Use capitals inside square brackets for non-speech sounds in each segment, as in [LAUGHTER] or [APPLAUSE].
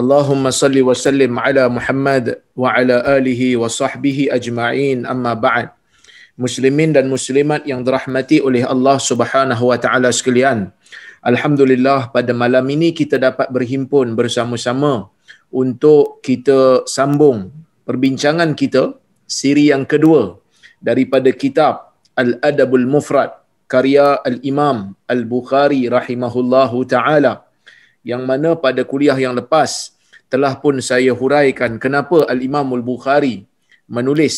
Allahumma اللهم صل وسلم على محمد وعلى آله وصحبه أجمعين أما بعد Muslimin dan muslimat yang dirahmati oleh Allah Subhanahu wa taala sekalian. Alhamdulillah pada malam ini kita dapat berhimpun bersama-sama untuk kita sambung perbincangan kita siri yang kedua daripada kitab Al-Adabul Mufrad karya Al-Imam Al-Bukhari rahimahullahu taala yang mana pada kuliah yang lepas telah pun saya huraikan kenapa al-Imam al-Bukhari menulis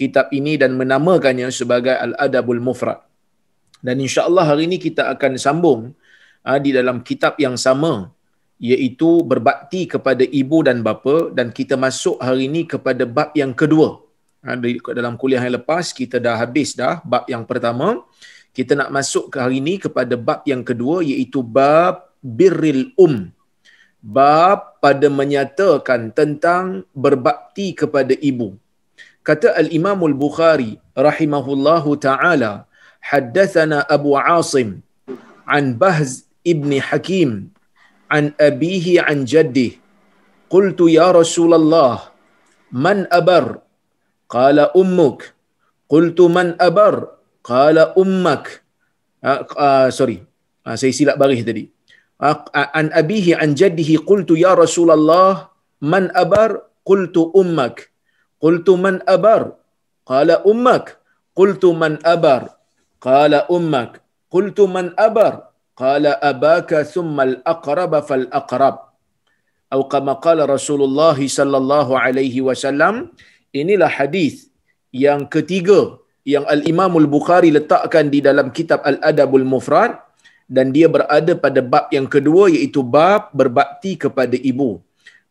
kitab ini dan menamakannya sebagai al-Adabul Mufrad. Dan insya-Allah hari ini kita akan sambung ah, di dalam kitab yang sama iaitu berbakti kepada ibu dan bapa dan kita masuk hari ini kepada bab yang kedua. Ah, di Dalam kuliah yang lepas kita dah habis dah bab yang pertama. Kita nak masuk ke hari ini kepada bab yang kedua iaitu bab birril um bab pada menyatakan tentang berbakti kepada ibu kata al imam al bukhari rahimahullahu taala haddathana abu asim an bahz ibni hakim an abihi an jaddi qultu ya rasulullah man abar qala ummuk qultu man abar qala ummak uh, uh, sorry uh, saya silap baris tadi an abihi an jaddihi qultu ya rasulullah man abar qultu ummak qultu man abar qala ummak qultu man abar qala ummak qultu man abar qala abaka thumma al aqrab fal aqrab atau kama qala rasulullah sallallahu alaihi wasallam inilah hadis yang ketiga yang al imam bukhari letakkan di dalam kitab al adabul mufrad dan dia berada pada bab yang kedua iaitu bab berbakti kepada ibu.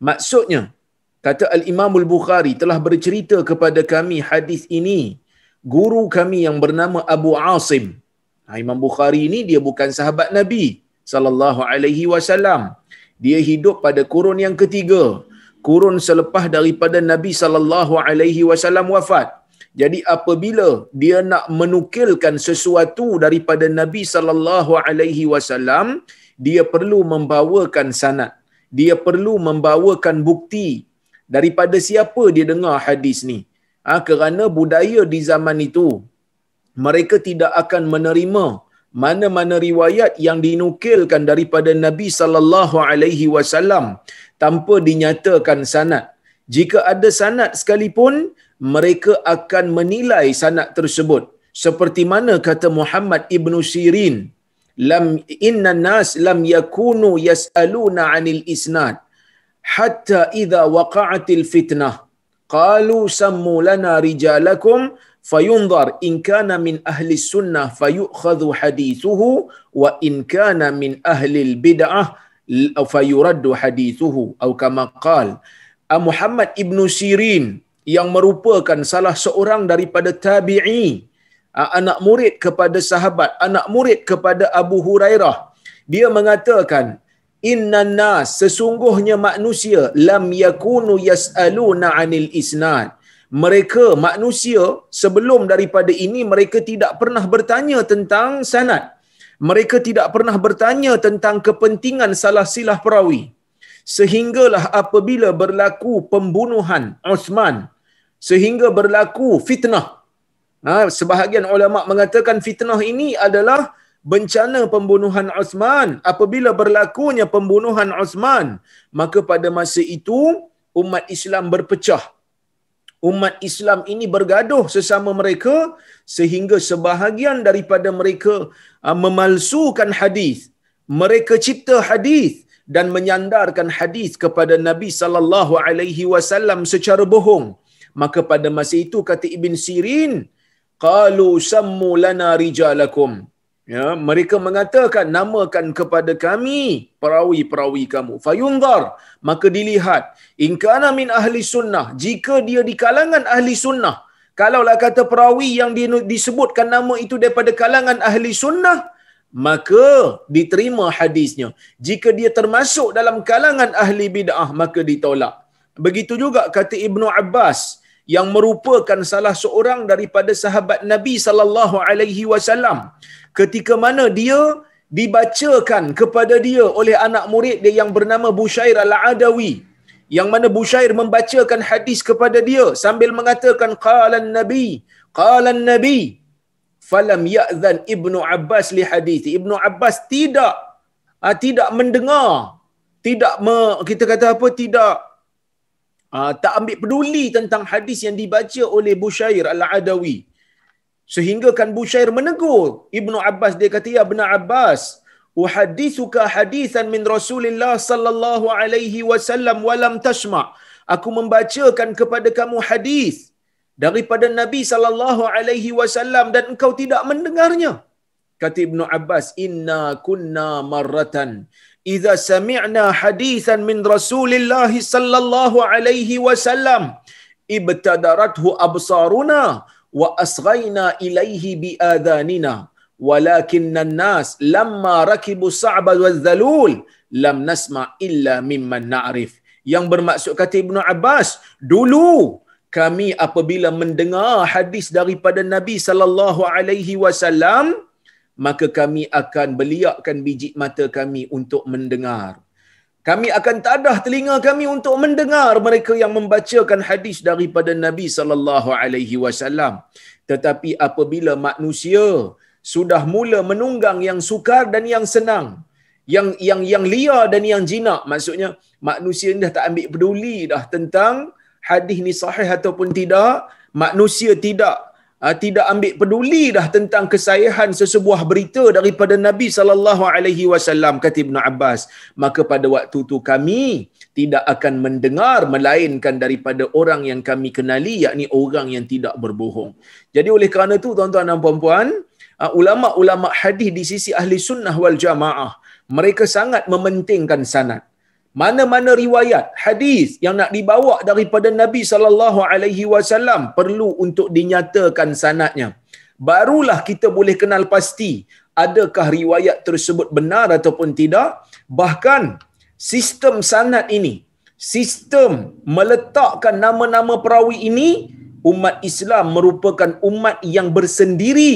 Maksudnya kata al Imamul bukhari telah bercerita kepada kami hadis ini guru kami yang bernama Abu Asim. Nah, ha, Imam Bukhari ini dia bukan sahabat Nabi sallallahu alaihi wasallam. Dia hidup pada kurun yang ketiga, kurun selepas daripada Nabi sallallahu alaihi wasallam wafat. Jadi apabila dia nak menukilkan sesuatu daripada Nabi sallallahu alaihi wasallam, dia perlu membawakan sanad. Dia perlu membawakan bukti daripada siapa dia dengar hadis ni. Ha, kerana budaya di zaman itu mereka tidak akan menerima mana-mana riwayat yang dinukilkan daripada Nabi sallallahu alaihi wasallam tanpa dinyatakan sanad. Jika ada sanad sekalipun, mereka akan menilai sanad tersebut seperti mana kata Muhammad ibnu Sirin lam inna nas lam yakunu yasaluna anil isnad hatta idha waqa'atil fitnah qalu sammu lana rijalakum fayunzar in kana min ahli sunnah fayukhadhu hadithuhu wa in kana min ahli bid'ah fayuraddu hadithuhu atau kama qala Muhammad ibnu Sirin yang merupakan salah seorang daripada tabi'i anak murid kepada sahabat anak murid kepada Abu Hurairah dia mengatakan inna nas sesungguhnya manusia lam yakunu yas'aluna 'anil isnad mereka manusia sebelum daripada ini mereka tidak pernah bertanya tentang sanad mereka tidak pernah bertanya tentang kepentingan salah silah perawi sehinggalah apabila berlaku pembunuhan Uthman sehingga berlaku fitnah. Ha, sebahagian ulama mengatakan fitnah ini adalah bencana pembunuhan Osman. Apabila berlakunya pembunuhan Osman, maka pada masa itu umat Islam berpecah. Umat Islam ini bergaduh sesama mereka sehingga sebahagian daripada mereka ha, memalsukan hadis. Mereka cipta hadis dan menyandarkan hadis kepada Nabi sallallahu alaihi wasallam secara bohong maka pada masa itu kata Ibn Sirin qalu sammu lana rijalakum ya mereka mengatakan namakan kepada kami perawi-perawi kamu fayunzar maka dilihat in kana min ahli sunnah jika dia di kalangan ahli sunnah kalaulah kata perawi yang disebutkan nama itu daripada kalangan ahli sunnah maka diterima hadisnya jika dia termasuk dalam kalangan ahli bidah maka ditolak begitu juga kata Ibnu Abbas yang merupakan salah seorang daripada sahabat Nabi sallallahu alaihi wasallam ketika mana dia dibacakan kepada dia oleh anak murid dia yang bernama Bushair al-Adawi yang mana Bushair membacakan hadis kepada dia sambil mengatakan qala nabi qala nabi falam ya'zan ibnu abbas li hadis ibnu abbas tidak ah, tidak mendengar tidak me, kita kata apa tidak Ah, tak ambil peduli tentang hadis yang dibaca oleh Bushair Al-Adawi. Sehinggakan Bushair menegur Ibnu Abbas dia kata ya benar Abbas uhadithuka hadisan min Rasulillah sallallahu alaihi wasallam walam tashma aku membacakan kepada kamu hadis daripada Nabi sallallahu alaihi wasallam dan engkau tidak mendengarnya kata Ibnu Abbas inna kunna marratan إذا سمعنا حديثا من رسول الله صلى الله عليه وسلم ابتدرته أبصارنا وأصغينا إليه بآذاننا ولكن الناس لما ركبوا الصعب والذلول لم نسمع إلا ممن نعرف yang bermaksud kata Ibnu Abbas dulu kami apabila mendengar hadis daripada Nabi sallallahu alaihi wasallam maka kami akan beliakkan biji mata kami untuk mendengar. Kami akan tadah telinga kami untuk mendengar mereka yang membacakan hadis daripada Nabi sallallahu alaihi wasallam. Tetapi apabila manusia sudah mula menunggang yang sukar dan yang senang, yang yang yang liar dan yang jinak, maksudnya manusia dah tak ambil peduli dah tentang hadis ni sahih ataupun tidak, manusia tidak Ah, tidak ambil peduli dah tentang kesayahan sesebuah berita daripada Nabi sallallahu alaihi wasallam kata Ibnu Abbas maka pada waktu itu kami tidak akan mendengar melainkan daripada orang yang kami kenali yakni orang yang tidak berbohong jadi oleh kerana itu tuan-tuan dan puan-puan ah, ulama-ulama hadis di sisi ahli sunnah wal jamaah mereka sangat mementingkan sanad mana-mana riwayat hadis yang nak dibawa daripada Nabi sallallahu alaihi wasallam perlu untuk dinyatakan sanatnya. Barulah kita boleh kenal pasti adakah riwayat tersebut benar ataupun tidak. Bahkan sistem sanat ini, sistem meletakkan nama-nama perawi ini, umat Islam merupakan umat yang bersendiri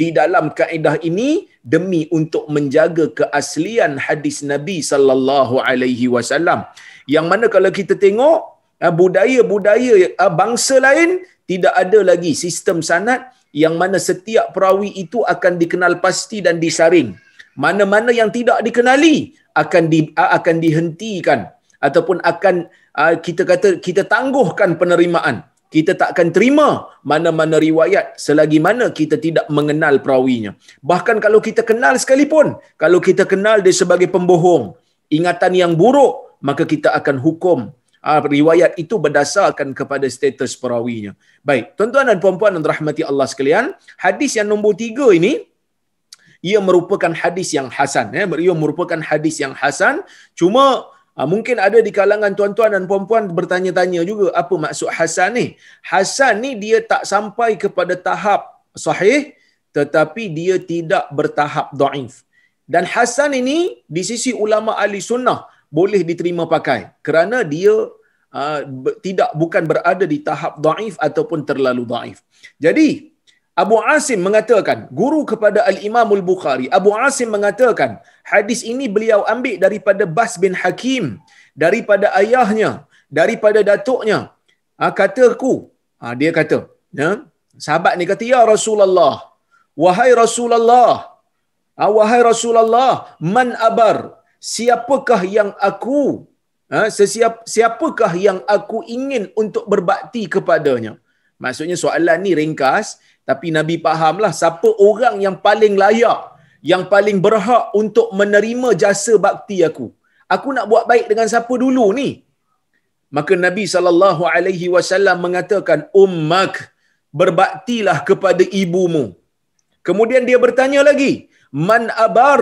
di dalam kaedah ini demi untuk menjaga keaslian hadis Nabi sallallahu alaihi wasallam. Yang mana kalau kita tengok ah, budaya-budaya ah, bangsa lain tidak ada lagi sistem sanad yang mana setiap perawi itu akan dikenal pasti dan disaring. Mana-mana yang tidak dikenali akan di, ah, akan dihentikan ataupun akan kita kata kita tangguhkan penerimaan kita tak akan terima mana-mana riwayat selagi mana kita tidak mengenal perawinya. Bahkan kalau kita kenal sekalipun, kalau kita kenal dia sebagai pembohong, ingatan yang buruk, maka kita akan hukum ah, riwayat itu berdasarkan kepada status perawinya. Baik, tuan-tuan dan puan-puan yang rahmati Allah sekalian, hadis yang nombor tiga ini, ia merupakan hadis yang hasan. Ya. Ia merupakan hadis yang hasan, cuma Ah, mungkin ada di kalangan tuan-tuan dan puan-puan bertanya-tanya juga apa maksud hasan ni? Hasan ni dia tak sampai kepada tahap sahih tetapi dia tidak bertahap dhaif. Dan hasan ini di sisi ulama ahli sunnah boleh diterima pakai kerana dia uh, tidak bukan berada di tahap dhaif ataupun terlalu dhaif. Jadi Abu Asim mengatakan, guru kepada Al-Imam Al-Bukhari, Abu Asim mengatakan, hadis ini beliau ambil daripada Bas bin Hakim, daripada ayahnya, daripada datuknya. Ha, ah, kataku, ha, ah, dia kata, ya, sahabat ni kata, Ya Rasulullah, wahai Rasulullah, ha, wahai Rasulullah, man abar, siapakah yang aku, ha, sesiap, siapakah yang aku ingin untuk berbakti kepadanya? Maksudnya soalan ni ringkas tapi Nabi fahamlah siapa orang yang paling layak, yang paling berhak untuk menerima jasa bakti aku. Aku nak buat baik dengan siapa dulu ni? Maka Nabi sallallahu alaihi wasallam mengatakan ummak berbaktilah kepada ibumu. Kemudian dia bertanya lagi, man abar?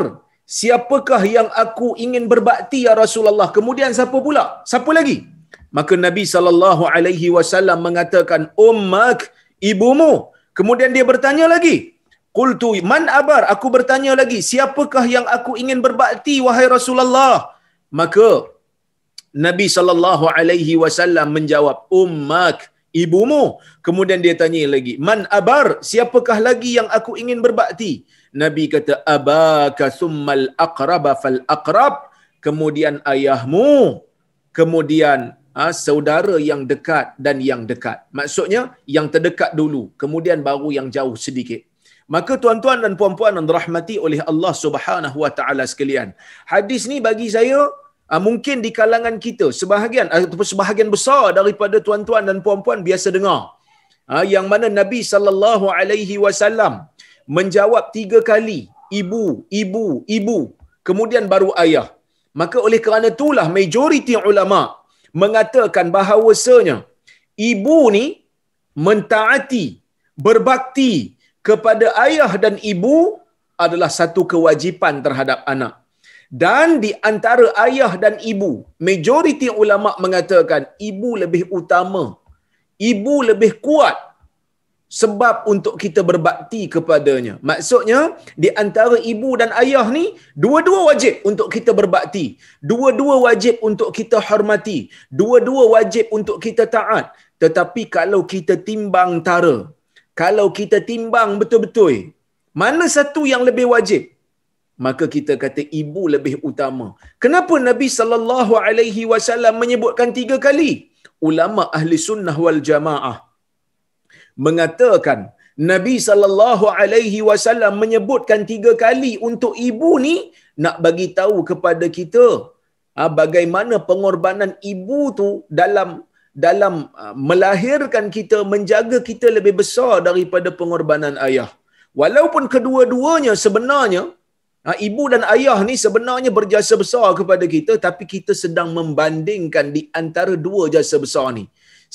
Siapakah yang aku ingin berbakti ya Rasulullah? Kemudian siapa pula? Siapa lagi? maka Nabi sallallahu alaihi wasallam mengatakan ummak ibumu kemudian dia bertanya lagi qultu man abar aku bertanya lagi siapakah yang aku ingin berbakti wahai Rasulullah maka Nabi sallallahu alaihi wasallam menjawab ummak ibumu kemudian dia tanya lagi man abar siapakah lagi yang aku ingin berbakti Nabi kata abaka summal aqrab fal aqrab kemudian ayahmu kemudian uh, saudara yang dekat dan yang dekat. Maksudnya yang terdekat dulu, kemudian baru yang jauh sedikit. Maka tuan-tuan dan puan-puan yang dirahmati oleh Allah Subhanahu Wa Taala sekalian. Hadis ni bagi saya uh, mungkin di kalangan kita sebahagian ataupun sebahagian besar daripada tuan-tuan dan puan-puan biasa dengar. Uh, yang mana Nabi sallallahu alaihi wasallam menjawab tiga kali ibu, ibu, ibu, kemudian baru ayah. Maka oleh kerana itulah majoriti ulama mengatakan bahawasanya ibu ni mentaati berbakti kepada ayah dan ibu adalah satu kewajipan terhadap anak dan di antara ayah dan ibu majoriti ulama mengatakan ibu lebih utama ibu lebih kuat sebab untuk kita berbakti kepadanya. Maksudnya, di antara ibu dan ayah ni, dua-dua wajib untuk kita berbakti. Dua-dua wajib untuk kita hormati. Dua-dua wajib untuk kita taat. Tetapi kalau kita timbang tara, kalau kita timbang betul-betul, mana satu yang lebih wajib? Maka kita kata ibu lebih utama. Kenapa Nabi sallallahu alaihi wasallam menyebutkan tiga kali? Ulama ahli sunnah wal jamaah mengatakan Nabi sallallahu alaihi wasallam menyebutkan tiga kali untuk ibu ni nak bagi tahu kepada kita ah, bagaimana pengorbanan ibu tu dalam dalam ah, melahirkan kita menjaga kita lebih besar daripada pengorbanan ayah walaupun kedua-duanya sebenarnya ah, ibu dan ayah ni sebenarnya berjasa besar kepada kita tapi kita sedang membandingkan di antara dua jasa besar ni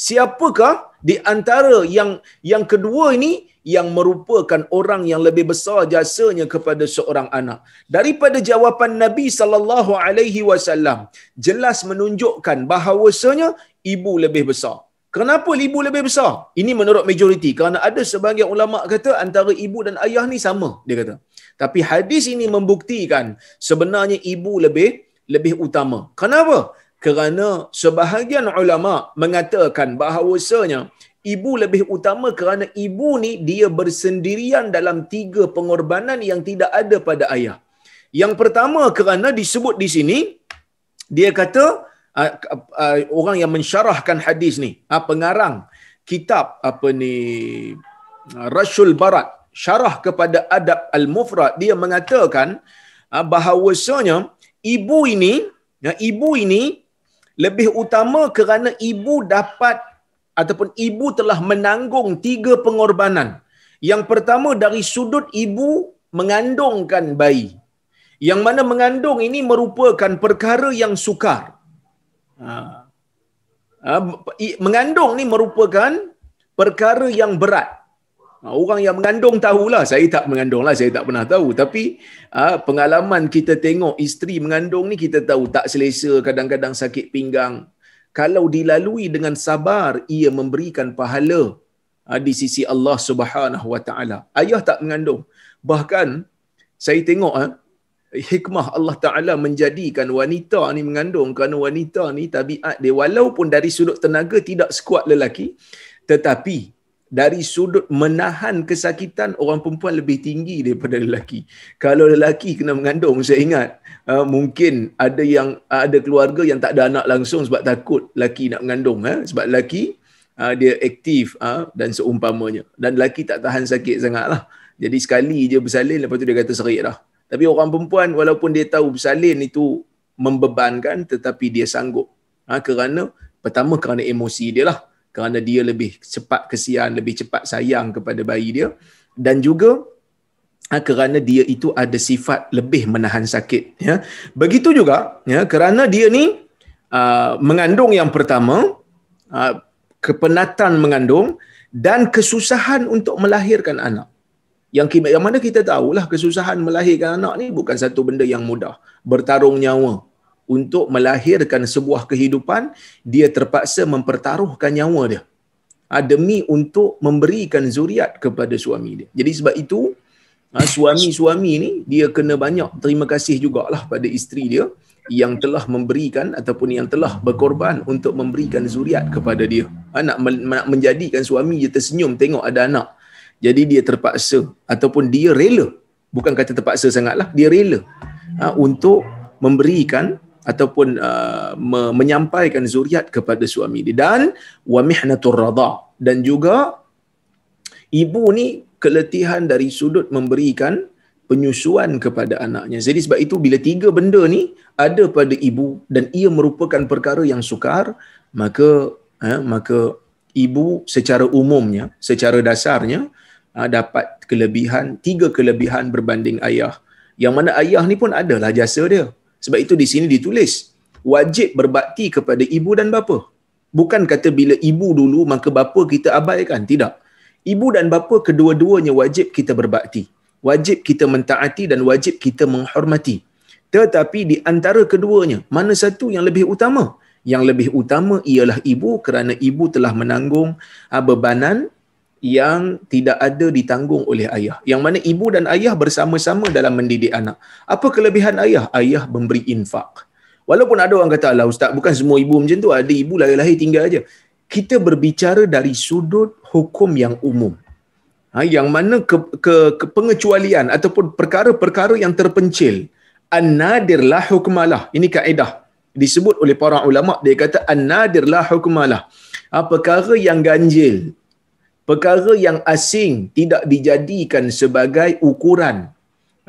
siapakah di antara yang yang kedua ini yang merupakan orang yang lebih besar jasanya kepada seorang anak. Daripada jawapan Nabi sallallahu alaihi wasallam jelas menunjukkan bahawasanya ibu lebih besar. Kenapa ibu lebih besar? Ini menurut majoriti kerana ada sebahagian ulama kata antara ibu dan ayah ni sama dia kata. Tapi hadis ini membuktikan sebenarnya ibu lebih lebih utama. Kenapa? kerana sebahagian ulama mengatakan bahawasanya ibu lebih utama kerana ibu ni dia bersendirian dalam tiga pengorbanan yang tidak ada pada ayah. Yang pertama kerana disebut di sini dia kata orang yang mensyarahkan hadis ni, pengarang kitab apa ni Rasul Barat syarah kepada Adab Al-Mufrad dia mengatakan bahawasanya ibu ini ya, ibu ini lebih utama kerana ibu dapat ataupun ibu telah menanggung tiga pengorbanan. Yang pertama dari sudut ibu mengandungkan bayi. Yang mana mengandung ini merupakan perkara yang sukar. Ha. Ha, mengandung ni merupakan perkara yang berat. Ha, orang yang mengandung tahulah. Saya tak mengandung lah. Saya tak pernah tahu. Tapi ha, pengalaman kita tengok isteri mengandung ni kita tahu tak selesa. Kadang-kadang sakit pinggang. Kalau dilalui dengan sabar, ia memberikan pahala ha, di sisi Allah Subhanahu Wa Ayah tak mengandung. Bahkan saya tengok hikmah Allah Taala menjadikan wanita ni mengandung kerana wanita ni tabiat dia walaupun dari sudut tenaga tidak sekuat lelaki tetapi dari sudut menahan kesakitan orang perempuan lebih tinggi daripada lelaki. Kalau lelaki kena mengandung saya ingat uh, mungkin ada yang uh, ada keluarga yang tak ada anak langsung sebab takut lelaki nak mengandung eh? sebab lelaki uh, dia aktif uh, dan seumpamanya dan lelaki tak tahan sakit sangatlah. Jadi sekali je bersalin lepas tu dia kata serik dah. Tapi orang perempuan walaupun dia tahu bersalin itu membebankan tetapi dia sanggup. Ha, kerana pertama kerana emosi dia lah kerana dia lebih cepat kesian, lebih cepat sayang kepada bayi dia dan juga ha, kerana dia itu ada sifat lebih menahan sakit ya. Begitu juga ya kerana dia ni uh, mengandung yang pertama uh, kepenatan mengandung dan kesusahan untuk melahirkan anak. Yang yang mana kita tahulah kesusahan melahirkan anak ni bukan satu benda yang mudah. Bertarung nyawa untuk melahirkan sebuah kehidupan, dia terpaksa mempertaruhkan nyawa dia. Ha, demi untuk memberikan zuriat kepada suami dia. Jadi sebab itu, ha, suami-suami ni dia kena banyak terima kasih jugalah pada isteri dia yang telah memberikan ataupun yang telah berkorban untuk memberikan zuriat kepada dia. Ha, nak, men- nak menjadikan suami dia tersenyum tengok ada anak. Jadi dia terpaksa ataupun dia rela. Bukan kata terpaksa sangatlah. Dia rela ha, untuk memberikan ataupun uh, me- menyampaikan zuriat kepada suami dia dan wa mihnatur radha dan juga ibu ni keletihan dari sudut memberikan penyusuan kepada anaknya. Jadi sebab itu bila tiga benda ni ada pada ibu dan ia merupakan perkara yang sukar, maka eh, maka ibu secara umumnya, secara dasarnya eh, dapat kelebihan, tiga kelebihan berbanding ayah. Yang mana ayah ni pun adalah jasa dia. Sebab itu di sini ditulis, wajib berbakti kepada ibu dan bapa. Bukan kata bila ibu dulu, maka bapa kita abaikan. Tidak. Ibu dan bapa kedua-duanya wajib kita berbakti. Wajib kita mentaati dan wajib kita menghormati. Tetapi di antara keduanya, mana satu yang lebih utama? Yang lebih utama ialah ibu kerana ibu telah menanggung bebanan yang tidak ada ditanggung oleh ayah. Yang mana ibu dan ayah bersama-sama dalam mendidik anak. Apa kelebihan ayah? Ayah memberi infak. Walaupun ada orang kata, Allah Ustaz, bukan semua ibu macam tu, ada ibu lahir-lahir tinggal aja. Kita berbicara dari sudut hukum yang umum. Ha, yang mana ke, ke, ke pengecualian ataupun perkara-perkara yang terpencil. An-nadirlah hukmalah. Ini kaedah. Disebut oleh para ulama' dia kata, An-nadirlah hukmalah. Ha, perkara yang ganjil, perkara yang asing tidak dijadikan sebagai ukuran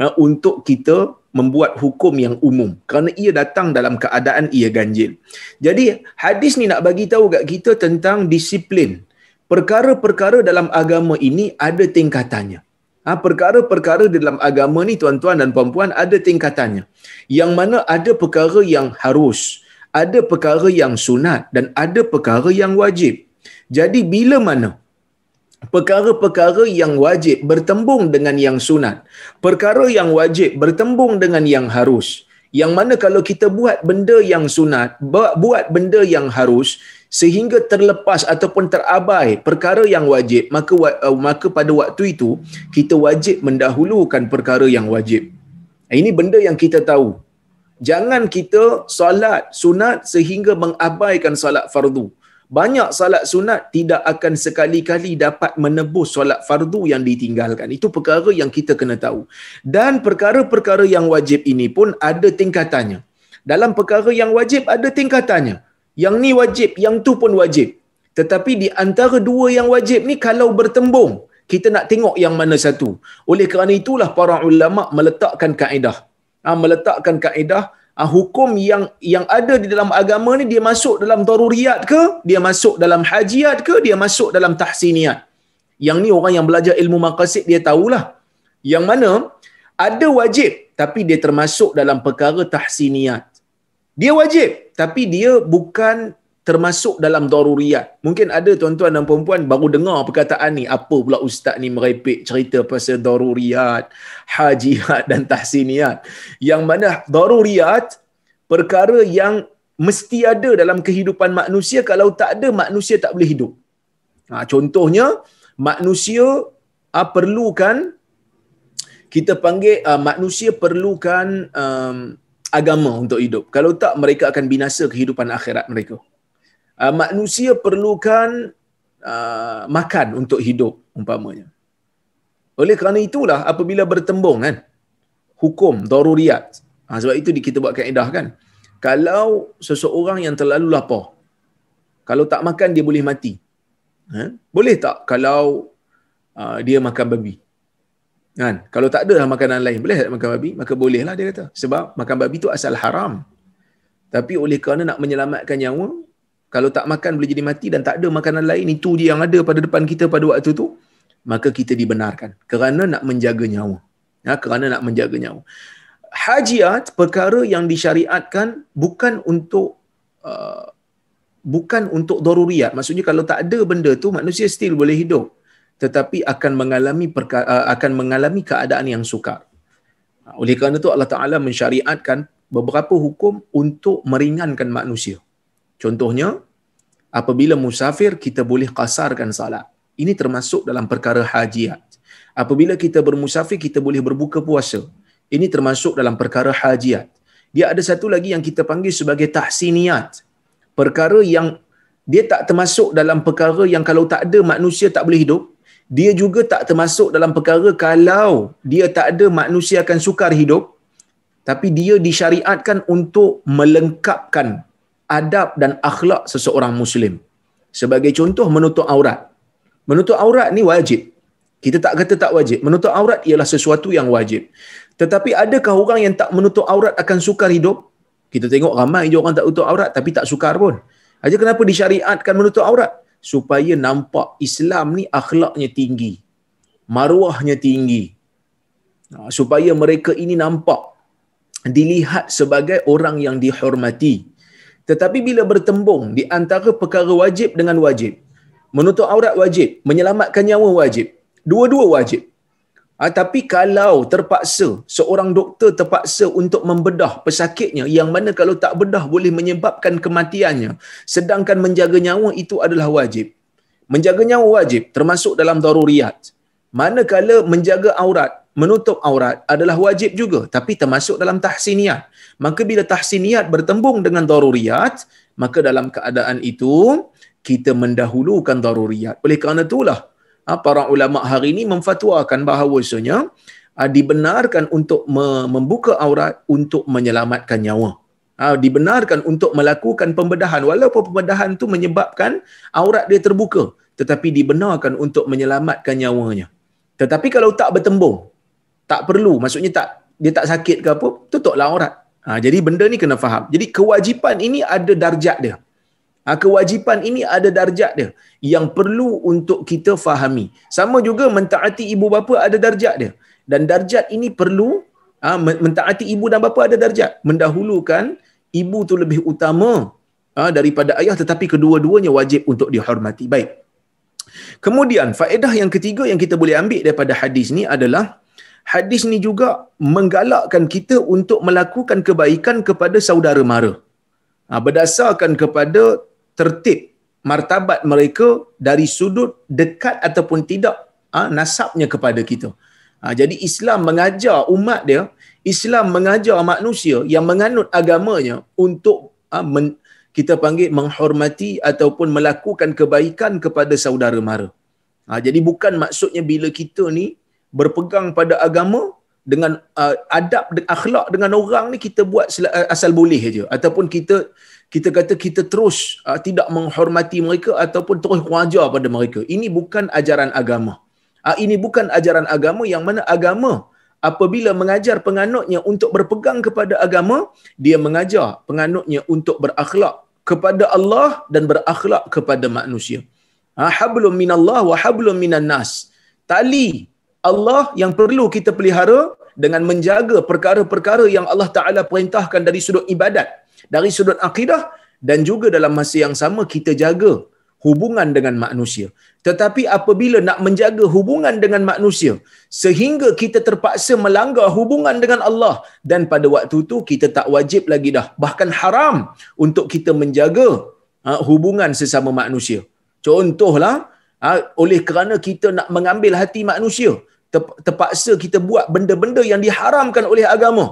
ha, untuk kita membuat hukum yang umum kerana ia datang dalam keadaan ia ganjil. Jadi hadis ni nak bagi tahu kat kita tentang disiplin. Perkara-perkara dalam agama ini ada tingkatannya. Ha, perkara-perkara dalam agama ni tuan-tuan dan puan-puan ada tingkatannya. Yang mana ada perkara yang harus, ada perkara yang sunat dan ada perkara yang wajib. Jadi bila mana perkara-perkara yang wajib bertembung dengan yang sunat perkara yang wajib bertembung dengan yang harus yang mana kalau kita buat benda yang sunat buat benda yang harus sehingga terlepas ataupun terabai perkara yang wajib maka uh, maka pada waktu itu kita wajib mendahulukan perkara yang wajib ini benda yang kita tahu jangan kita salat sunat sehingga mengabaikan salat fardu banyak salat sunat tidak akan sekali-kali dapat menebus salat fardu yang ditinggalkan. Itu perkara yang kita kena tahu. Dan perkara-perkara yang wajib ini pun ada tingkatannya. Dalam perkara yang wajib ada tingkatannya. Yang ni wajib, yang tu pun wajib. Tetapi di antara dua yang wajib ni kalau bertembung, kita nak tengok yang mana satu. Oleh kerana itulah para ulama meletakkan kaedah. Ha, meletakkan kaedah Ah, hukum yang yang ada di dalam agama ni dia masuk dalam daruriyat ke dia masuk dalam hajiat ke dia masuk dalam tahsiniat yang ni orang yang belajar ilmu maqasid dia tahulah yang mana ada wajib tapi dia termasuk dalam perkara tahsiniat dia wajib tapi dia bukan termasuk dalam daruriyat. Mungkin ada tuan-tuan dan puan-puan baru dengar perkataan ni, apa pula ustaz ni merepek cerita pasal daruriyat, hajiat dan tahsiniat. Yang mana daruriyat perkara yang mesti ada dalam kehidupan manusia kalau tak ada manusia tak boleh hidup. Ha, contohnya manusia ha, perlukan kita panggil ha, manusia perlukan um, agama untuk hidup. Kalau tak mereka akan binasa kehidupan akhirat mereka uh, manusia perlukan uh, makan untuk hidup umpamanya oleh kerana itulah apabila bertembung kan hukum daruriyat ha, sebab itu kita buat kaedah kan kalau seseorang yang terlalu lapar kalau tak makan dia boleh mati ha? boleh tak kalau uh, dia makan babi kan kalau tak ada lah makanan lain boleh tak makan babi maka bolehlah dia kata sebab makan babi tu asal haram tapi oleh kerana nak menyelamatkan nyawa kalau tak makan boleh jadi mati dan tak ada makanan lain itu dia yang ada pada depan kita pada waktu tu maka kita dibenarkan kerana nak menjaga nyawa ya kerana nak menjaga nyawa hajiat perkara yang disyariatkan bukan untuk uh, bukan untuk daruriat maksudnya kalau tak ada benda tu manusia still boleh hidup tetapi akan mengalami perka- uh, akan mengalami keadaan yang sukar oleh kerana itu Allah Taala mensyariatkan beberapa hukum untuk meringankan manusia contohnya apabila musafir kita boleh kasarkan salat ini termasuk dalam perkara hajiat apabila kita bermusafir kita boleh berbuka puasa ini termasuk dalam perkara hajiat dia ada satu lagi yang kita panggil sebagai tahsiniat perkara yang dia tak termasuk dalam perkara yang kalau tak ada manusia tak boleh hidup dia juga tak termasuk dalam perkara kalau dia tak ada manusia akan sukar hidup tapi dia disyariatkan untuk melengkapkan adab dan akhlak seseorang muslim. Sebagai contoh menutup aurat. Menutup aurat ni wajib. Kita tak kata tak wajib. Menutup aurat ialah sesuatu yang wajib. Tetapi adakah orang yang tak menutup aurat akan sukar hidup? Kita tengok ramai je orang tak tutup aurat tapi tak sukar pun. Aja kenapa disyariatkan menutup aurat? Supaya nampak Islam ni akhlaknya tinggi. Maruahnya tinggi. Ha, supaya mereka ini nampak dilihat sebagai orang yang dihormati. Tetapi bila bertembung di antara perkara wajib dengan wajib, menutup aurat wajib, menyelamatkan nyawa wajib, dua-dua wajib. Ha, tapi kalau terpaksa, seorang doktor terpaksa untuk membedah pesakitnya yang mana kalau tak bedah boleh menyebabkan kematiannya, sedangkan menjaga nyawa itu adalah wajib. Menjaga nyawa wajib termasuk dalam daruriyat. Manakala menjaga aurat menutup aurat adalah wajib juga tapi termasuk dalam tahsiniat. Maka bila tahsiniat bertembung dengan daruriyat, maka dalam keadaan itu kita mendahulukan daruriyat. Oleh kerana itulah ha, para ulama hari ini memfatwakan bahawasanya ha, dibenarkan untuk membuka aurat untuk menyelamatkan nyawa. Ha, dibenarkan untuk melakukan pembedahan walaupun pembedahan itu menyebabkan aurat dia terbuka tetapi dibenarkan untuk menyelamatkan nyawanya. Tetapi kalau tak bertembung, tak perlu maksudnya tak dia tak sakit ke apa tutuplah aurat ha, jadi benda ni kena faham jadi kewajipan ini ada darjat dia ha, kewajipan ini ada darjat dia yang perlu untuk kita fahami sama juga mentaati ibu bapa ada darjat dia dan darjat ini perlu ha, mentaati ibu dan bapa ada darjat mendahulukan ibu tu lebih utama ha, daripada ayah tetapi kedua-duanya wajib untuk dihormati baik Kemudian faedah yang ketiga yang kita boleh ambil daripada hadis ni adalah hadis ni juga menggalakkan kita untuk melakukan kebaikan kepada saudara mara. Ha, berdasarkan kepada tertib martabat mereka dari sudut dekat ataupun tidak ha, nasabnya kepada kita. Ha, jadi Islam mengajar umat dia, Islam mengajar manusia yang menganut agamanya untuk ha, men, kita panggil menghormati ataupun melakukan kebaikan kepada saudara mara. Ha, jadi bukan maksudnya bila kita ni berpegang pada agama dengan uh, adab dengan akhlak dengan orang ni kita buat sel- uh, asal boleh aja ataupun kita kita kata kita terus uh, tidak menghormati mereka ataupun terus kuaja pada mereka ini bukan ajaran agama uh, ini bukan ajaran agama yang mana agama apabila mengajar penganutnya untuk berpegang kepada agama dia mengajar penganutnya untuk berakhlak kepada Allah dan berakhlak kepada manusia uh, hablum minallah wa hablum minannas tali Allah yang perlu kita pelihara dengan menjaga perkara-perkara yang Allah Ta'ala perintahkan dari sudut ibadat, dari sudut akidah dan juga dalam masa yang sama kita jaga hubungan dengan manusia. Tetapi apabila nak menjaga hubungan dengan manusia sehingga kita terpaksa melanggar hubungan dengan Allah dan pada waktu itu kita tak wajib lagi dah. Bahkan haram untuk kita menjaga ha, hubungan sesama manusia. Contohlah, ha, oleh kerana kita nak mengambil hati manusia terpaksa kita buat benda-benda yang diharamkan oleh agama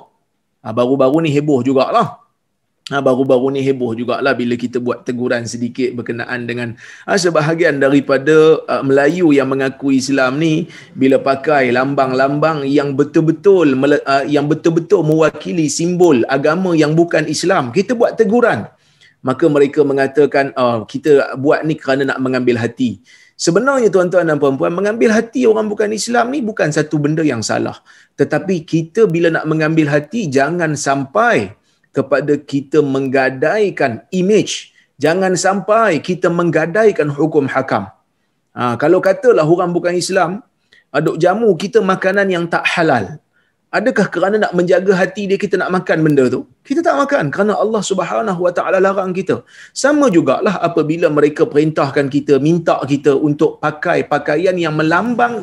ha, baru-baru ni heboh jugalah ha, baru-baru ni heboh jugalah bila kita buat teguran sedikit berkenaan dengan ha, sebahagian daripada ha, Melayu yang mengaku Islam ni bila pakai lambang-lambang yang betul-betul ha, yang betul-betul mewakili simbol agama yang bukan Islam kita buat teguran maka mereka mengatakan oh, kita buat ni kerana nak mengambil hati. Sebenarnya tuan-tuan dan puan-puan mengambil hati orang bukan Islam ni bukan satu benda yang salah. Tetapi kita bila nak mengambil hati jangan sampai kepada kita menggadaikan image. Jangan sampai kita menggadaikan hukum hakam. Ha, kalau katalah orang bukan Islam, aduk jamu kita makanan yang tak halal adakah kerana nak menjaga hati dia kita nak makan benda tu? Kita tak makan kerana Allah Subhanahu Wa Taala larang kita. Sama jugalah apabila mereka perintahkan kita, minta kita untuk pakai pakaian yang melambang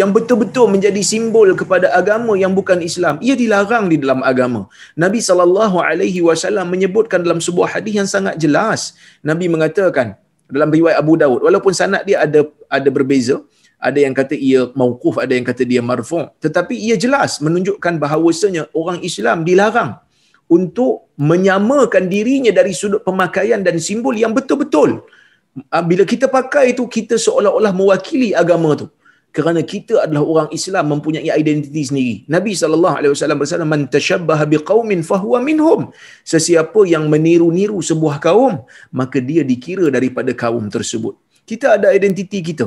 yang betul-betul menjadi simbol kepada agama yang bukan Islam. Ia dilarang di dalam agama. Nabi sallallahu alaihi wasallam menyebutkan dalam sebuah hadis yang sangat jelas. Nabi mengatakan dalam riwayat Abu Dawud. walaupun sanad dia ada ada berbeza ada yang kata ia mauquf ada yang kata dia marfu tetapi ia jelas menunjukkan bahawasanya orang Islam dilarang untuk menyamakan dirinya dari sudut pemakaian dan simbol yang betul-betul ah, bila kita pakai itu kita seolah-olah mewakili agama tu kerana kita adalah orang Islam mempunyai identiti sendiri. Nabi saw alaihi bersabda man tashabbaha biqaumin fahuwa minhum. Sesiapa yang meniru-niru sebuah kaum maka dia dikira daripada kaum tersebut. Kita ada identiti kita.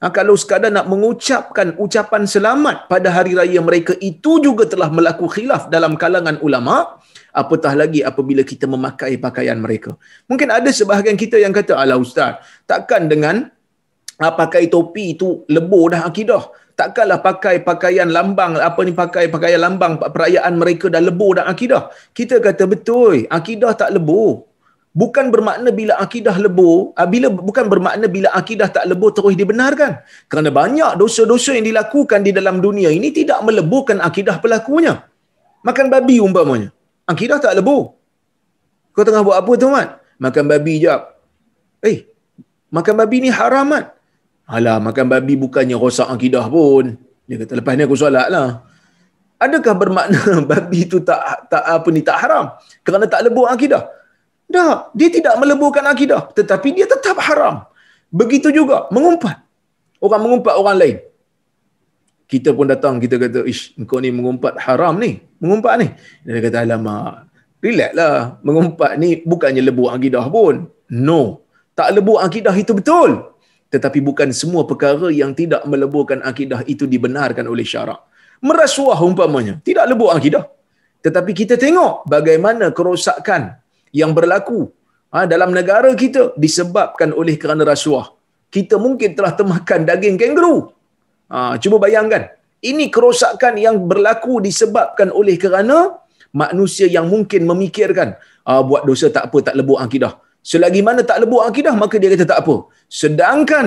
Ha, kalau sekadar nak mengucapkan ucapan selamat pada hari raya mereka itu juga telah melaku khilaf dalam kalangan ulama apatah lagi apabila kita memakai pakaian mereka mungkin ada sebahagian kita yang kata ala ustaz takkan dengan ha, pakai topi itu lebur dah akidah takkanlah pakai pakaian lambang apa ni pakai pakaian lambang perayaan mereka dah lebur dah akidah kita kata betul akidah tak lebur bukan bermakna bila akidah lebur, ah, bila bukan bermakna bila akidah tak lebur terus dibenarkan. Kerana banyak dosa-dosa yang dilakukan di dalam dunia ini tidak meleburkan akidah pelakunya. Makan babi umpamanya. Akidah tak lebur. Kau tengah buat apa tu, Mat? Makan babi jap. Eh, makan babi ni haram, Mat. Kan? Alah, makan babi bukannya rosak akidah pun. Dia kata, lepas ni aku solat lah. Adakah bermakna [LAUGHS] babi itu tak tak apa ni tak haram? Kerana tak lebur akidah. Tak, dia tidak meleburkan akidah. Tetapi dia tetap haram. Begitu juga, mengumpat. Orang mengumpat orang lain. Kita pun datang, kita kata, ish, kau ni mengumpat haram ni. Mengumpat ni. Dia kata, alamak, relax lah. Mengumpat ni bukannya lebur akidah pun. No. Tak lebur akidah itu betul. Tetapi bukan semua perkara yang tidak meleburkan akidah itu dibenarkan oleh syarak. Merasuah umpamanya. Tidak lebur akidah. Tetapi kita tengok bagaimana kerosakan yang berlaku ha, dalam negara kita disebabkan oleh kerana rasuah. Kita mungkin telah termakan daging kanguru. Ha, cuba bayangkan. Ini kerosakan yang berlaku disebabkan oleh kerana manusia yang mungkin memikirkan uh, buat dosa tak apa, tak lebur akidah. Selagi mana tak lebur akidah, maka dia kata tak apa. Sedangkan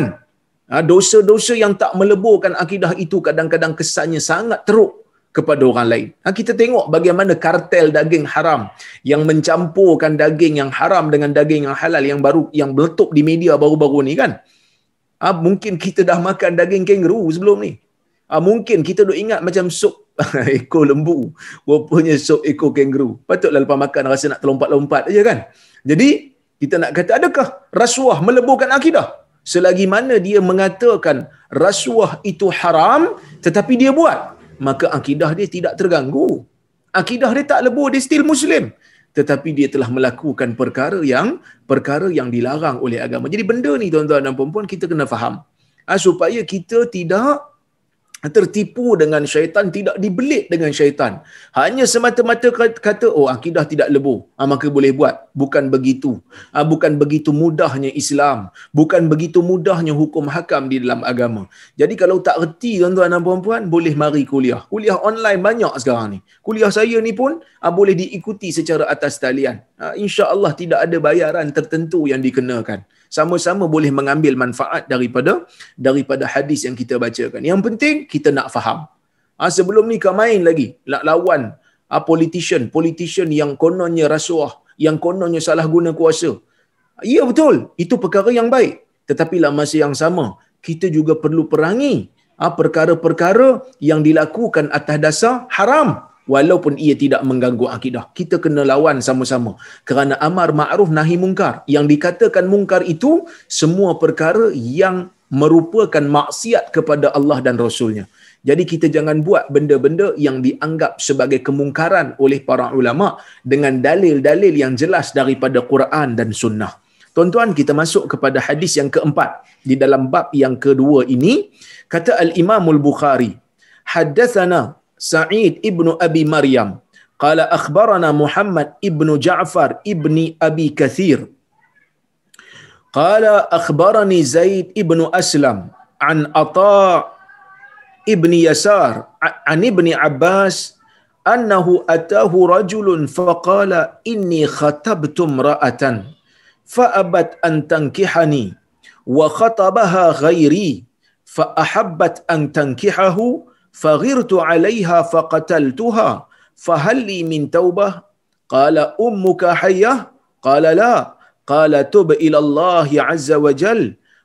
uh, dosa-dosa yang tak meleburkan akidah itu kadang-kadang kesannya sangat teruk kepada orang lain. Ha, kita tengok bagaimana kartel daging haram yang mencampurkan daging yang haram dengan daging yang halal yang baru yang meletup di media baru-baru ni kan. Ha, mungkin kita dah makan daging kangaroo sebelum ni. Ha, mungkin kita duk ingat macam sup [LAUGHS] ekor lembu. Rupanya sup ekor kangaroo. Patutlah lepas makan rasa nak terlompat-lompat aja kan. Jadi kita nak kata adakah rasuah meleburkan akidah? Selagi mana dia mengatakan rasuah itu haram tetapi dia buat maka akidah dia tidak terganggu. Akidah dia tak lebur, dia still Muslim. Tetapi dia telah melakukan perkara yang perkara yang dilarang oleh agama. Jadi benda ni tuan-tuan dan puan-puan kita kena faham. Ha, supaya kita tidak tertipu dengan syaitan tidak dibelit dengan syaitan hanya semata-mata kata oh akidah tidak lebur ha, ah, maka boleh buat bukan begitu ah bukan begitu mudahnya Islam bukan begitu mudahnya hukum hakam di dalam agama jadi kalau tak reti tuan-tuan dan puan-puan boleh mari kuliah kuliah online banyak sekarang ni kuliah saya ni pun ah boleh diikuti secara atas talian ha, insya-Allah tidak ada bayaran tertentu yang dikenakan sama-sama boleh mengambil manfaat daripada daripada hadis yang kita bacakan. Yang penting kita nak faham. Ha, sebelum ni kau main lagi nak lawan ha, politician, politician yang kononnya rasuah, yang kononnya salah guna kuasa. Ya betul, itu perkara yang baik. Tetapi lah masih yang sama, kita juga perlu perangi ha, perkara-perkara yang dilakukan atas dasar haram walaupun ia tidak mengganggu akidah. Kita kena lawan sama-sama. Kerana amar ma'ruf nahi mungkar. Yang dikatakan mungkar itu semua perkara yang merupakan maksiat kepada Allah dan Rasulnya. Jadi kita jangan buat benda-benda yang dianggap sebagai kemungkaran oleh para ulama dengan dalil-dalil yang jelas daripada Quran dan Sunnah. Tuan-tuan, kita masuk kepada hadis yang keempat di dalam bab yang kedua ini. Kata Al-Imamul Bukhari, حدثنا سعيد ابن أبي مريم قال أخبرنا محمد ابن جعفر ابن أبي كثير قال أخبرني زيد ابن أسلم عن أطاء ابن يسار عن ابن عباس أنه أتاه رجل فقال إني خطبت امرأة فأبت أن تنكحني وخطبها غيري فأحبت أن تنكحه فغرت عليها فقتلتها فهل لي من توبة قال أمك حية قال لا قال تب إلى الله عز وجل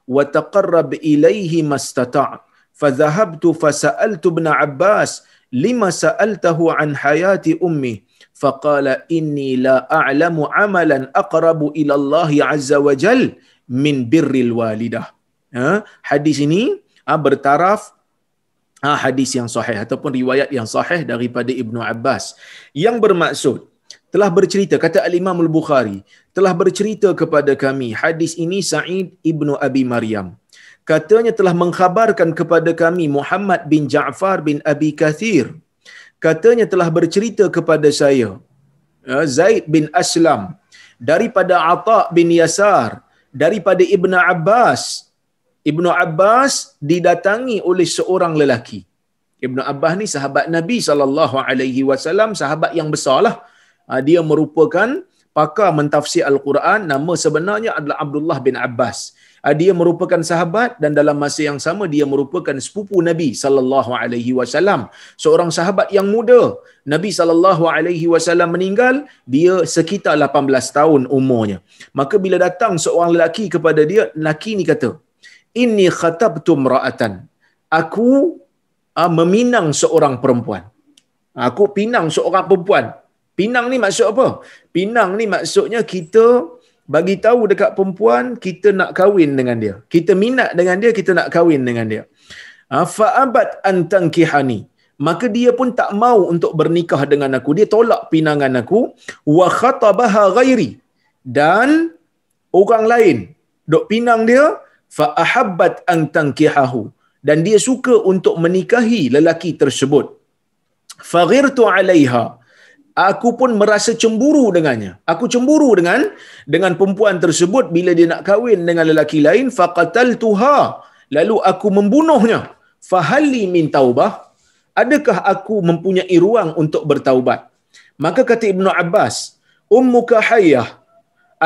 وتقرب إليه ما استطعت فذهبت فسألت ابن عباس لما سألته عن حياة أمي فقال إني لا أعلم عملا أقرب إلى الله عز وجل من بر الوالده حديث ini آه، bertaraf ha, hadis yang sahih ataupun riwayat yang sahih daripada Ibnu Abbas yang bermaksud telah bercerita kata Al Imam Al Bukhari telah bercerita kepada kami hadis ini Sa'id Ibnu Abi Maryam katanya telah mengkhabarkan kepada kami Muhammad bin Ja'far bin Abi Kathir katanya telah bercerita kepada saya ya, Zaid bin Aslam daripada Atha bin Yasar daripada Ibnu Abbas Ibnu Abbas didatangi oleh seorang lelaki. Ibnu Abbas ni sahabat Nabi sallallahu alaihi wasallam, sahabat yang besarlah. Ah, dia merupakan pakar mentafsir al-Quran, nama sebenarnya adalah Abdullah bin Abbas. Ah, dia merupakan sahabat dan dalam masa yang sama dia merupakan sepupu Nabi sallallahu alaihi wasallam. Seorang sahabat yang muda. Nabi sallallahu alaihi wasallam meninggal, dia sekitar 18 tahun umurnya. Maka bila datang seorang lelaki kepada dia, lelaki ni kata, ini kata betul mra'atan aku uh, meminang seorang perempuan aku pinang seorang perempuan pinang ni maksud apa pinang ni maksudnya kita bagi tahu dekat perempuan kita nak kahwin dengan dia kita minat dengan dia kita nak kahwin dengan dia ah, fa'abat antankihani maka dia pun tak mau untuk bernikah dengan aku dia tolak pinangan aku wa khatabaha ghairi dan orang lain dok pinang dia fa ahabbat an tankihahu dan dia suka untuk menikahi lelaki tersebut faghirtu alaiha aku pun merasa cemburu dengannya aku cemburu dengan dengan perempuan tersebut bila dia nak kahwin dengan lelaki lain faqataltuha lalu aku membunuhnya fahalli min taubah adakah aku mempunyai ruang untuk bertaubat maka kata ibnu abbas ummuka hayyah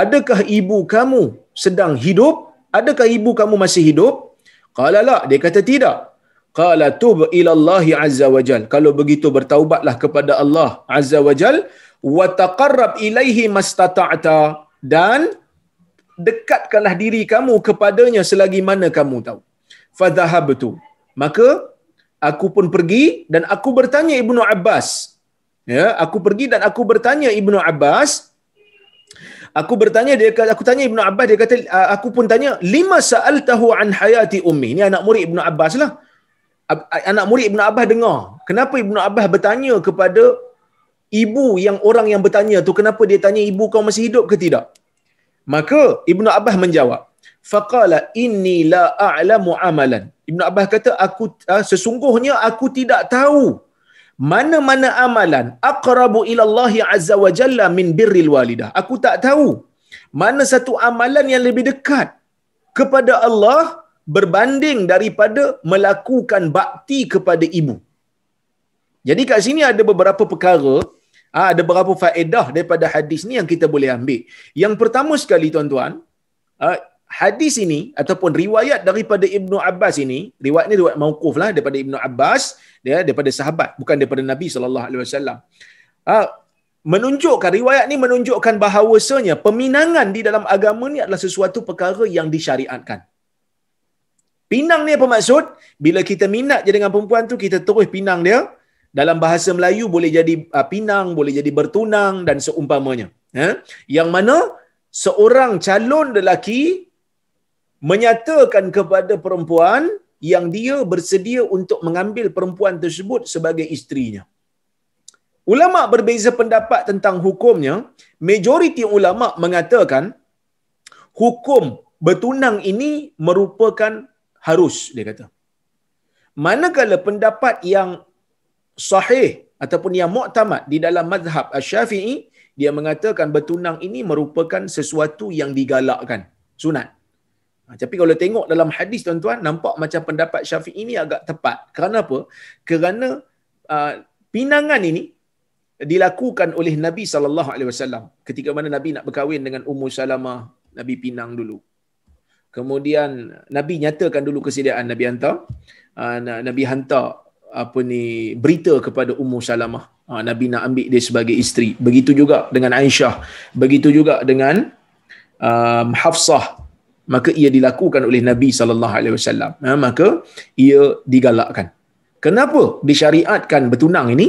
adakah ibu kamu sedang hidup Adakah ibu kamu masih hidup? Qala la, dia kata tidak. Qala tub ila Allah azza wajal. Kalau begitu bertaubatlah kepada Allah azza wajal. jal wa taqarrab ilaihi mastata'ta dan dekatkanlah diri kamu kepadanya selagi mana kamu tahu. Fa dhahabtu. Maka aku pun pergi dan aku bertanya Ibnu Abbas. Ya, aku pergi dan aku bertanya Ibnu Abbas, Aku bertanya dia kata aku tanya Ibnu Abbas dia kata ah, aku pun tanya lima sa'altahu an hayati ummi. Ini anak murid Ibnu Abbas lah. Anak murid Ibnu Abbas dengar. Kenapa Ibnu Abbas bertanya kepada ibu yang orang yang bertanya tu kenapa dia tanya ibu kau masih hidup ke tidak? Maka Ibnu Abbas menjawab, faqala inni la a'lamu amalan. Ibnu Abbas kata aku ah, sesungguhnya aku tidak tahu mana-mana amalan aqrabu ila Allah azza wa jalla min birril walidah. Aku tak tahu mana satu amalan yang lebih dekat kepada Allah berbanding daripada melakukan bakti kepada ibu. Jadi kat sini ada beberapa perkara, ah, ada beberapa faedah daripada hadis ni yang kita boleh ambil. Yang pertama sekali tuan-tuan, ah, hadis ini ataupun riwayat daripada Ibnu Abbas ini, riwayat ini riwayat mauquf lah daripada Ibnu Abbas, dia ya, daripada sahabat, bukan daripada Nabi sallallahu alaihi wasallam. Ah, menunjukkan riwayat ini menunjukkan bahawasanya peminangan di dalam agama ni adalah sesuatu perkara yang disyariatkan. Pinang ni apa maksud? Bila kita minat je dengan perempuan tu, kita terus pinang dia. Dalam bahasa Melayu boleh jadi uh, pinang, boleh jadi bertunang dan seumpamanya. Eh? Yang mana seorang calon lelaki menyatakan kepada perempuan yang dia bersedia untuk mengambil perempuan tersebut sebagai isterinya. Ulama berbeza pendapat tentang hukumnya. Majoriti ulama mengatakan hukum bertunang ini merupakan harus dia kata. Manakala pendapat yang sahih ataupun yang muktamad di dalam mazhab Asy-Syafi'i dia mengatakan bertunang ini merupakan sesuatu yang digalakkan sunat. Ha, tapi kalau tengok dalam hadis tuan-tuan, nampak macam pendapat Syafi'i ini agak tepat. Kerana apa? Kerana uh, pinangan ini dilakukan oleh Nabi saw. ketika mana Nabi nak berkahwin dengan Ummu Salamah, Nabi pinang dulu. Kemudian Nabi nyatakan dulu kesediaan Nabi hantar uh, Nabi hantar apa ni berita kepada Ummu Salamah. Uh, Nabi nak ambil dia sebagai isteri. Begitu juga dengan Aisyah, begitu juga dengan um, Hafsah maka ia dilakukan oleh Nabi sallallahu alaihi wasallam ha, maka ia digalakkan kenapa disyariatkan bertunang ini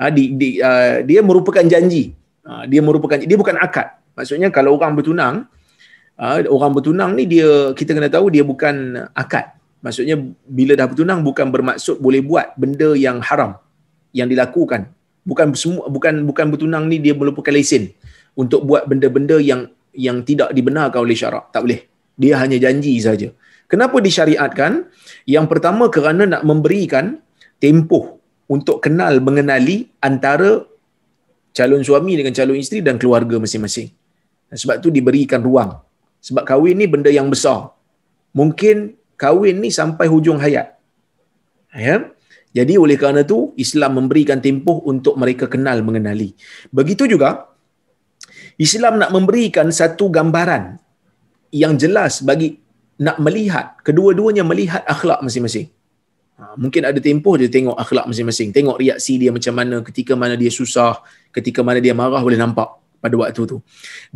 ha, uh, dia merupakan janji ha, dia merupakan dia bukan akad maksudnya kalau orang bertunang orang bertunang ni dia kita kena tahu dia bukan akad maksudnya bila dah bertunang bukan bermaksud boleh buat benda yang haram yang dilakukan bukan semua bukan bukan bertunang ni dia merupakan lesen untuk buat benda-benda yang yang tidak dibenarkan oleh syarak tak boleh dia hanya janji saja. Kenapa disyariatkan? Yang pertama kerana nak memberikan tempoh untuk kenal mengenali antara calon suami dengan calon isteri dan keluarga masing-masing. Sebab tu diberikan ruang. Sebab kahwin ni benda yang besar. Mungkin kahwin ni sampai hujung hayat. Ya. Jadi oleh kerana tu Islam memberikan tempoh untuk mereka kenal mengenali. Begitu juga Islam nak memberikan satu gambaran yang jelas bagi nak melihat kedua-duanya melihat akhlak masing-masing. Ha, mungkin ada tempoh dia tengok akhlak masing-masing, tengok reaksi dia macam mana ketika mana dia susah, ketika mana dia marah boleh nampak pada waktu tu.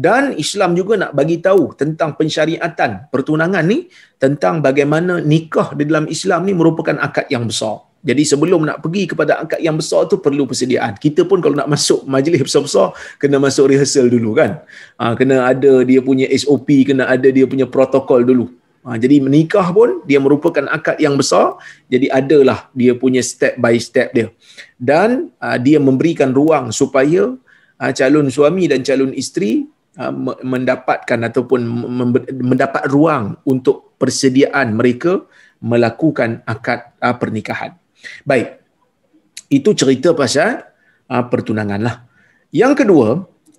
Dan Islam juga nak bagi tahu tentang pensyariatan pertunangan ni tentang bagaimana nikah di dalam Islam ni merupakan akad yang besar. Jadi sebelum nak pergi kepada akad yang besar tu perlu persediaan. Kita pun kalau nak masuk majlis besar-besar kena masuk rehearsal dulu kan. Ha, kena ada dia punya SOP, kena ada dia punya protokol dulu. Ha, jadi menikah pun dia merupakan akad yang besar. Jadi adalah dia punya step by step dia. Dan ha, dia memberikan ruang supaya ha, calon suami dan calon isteri ha, mendapatkan ataupun mendapat ruang untuk persediaan mereka melakukan akad ha, pernikahan. Baik. Itu cerita pasal uh, pertunangan lah. Yang kedua,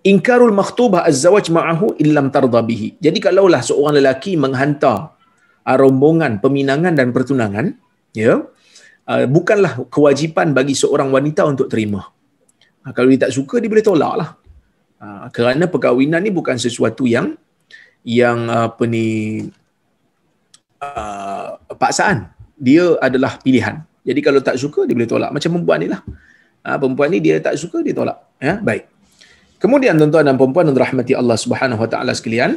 ingkarul maktubah azwaj ma'ahu illam tardabihi. Jadi kalaulah seorang lelaki menghantar uh, rombongan peminangan dan pertunangan, ya, yeah, uh, bukanlah kewajipan bagi seorang wanita untuk terima. Uh, kalau dia tak suka, dia boleh tolak lah. Uh, kerana perkahwinan ni bukan sesuatu yang yang uh, apa ni uh, paksaan. Dia adalah pilihan. Jadi kalau tak suka dia boleh tolak macam perempuan ni lah. Ha, perempuan ni dia tak suka dia tolak. Ya, baik. Kemudian tuan-tuan dan puan-puan yang dirahmati Allah Subhanahu Wa Taala sekalian,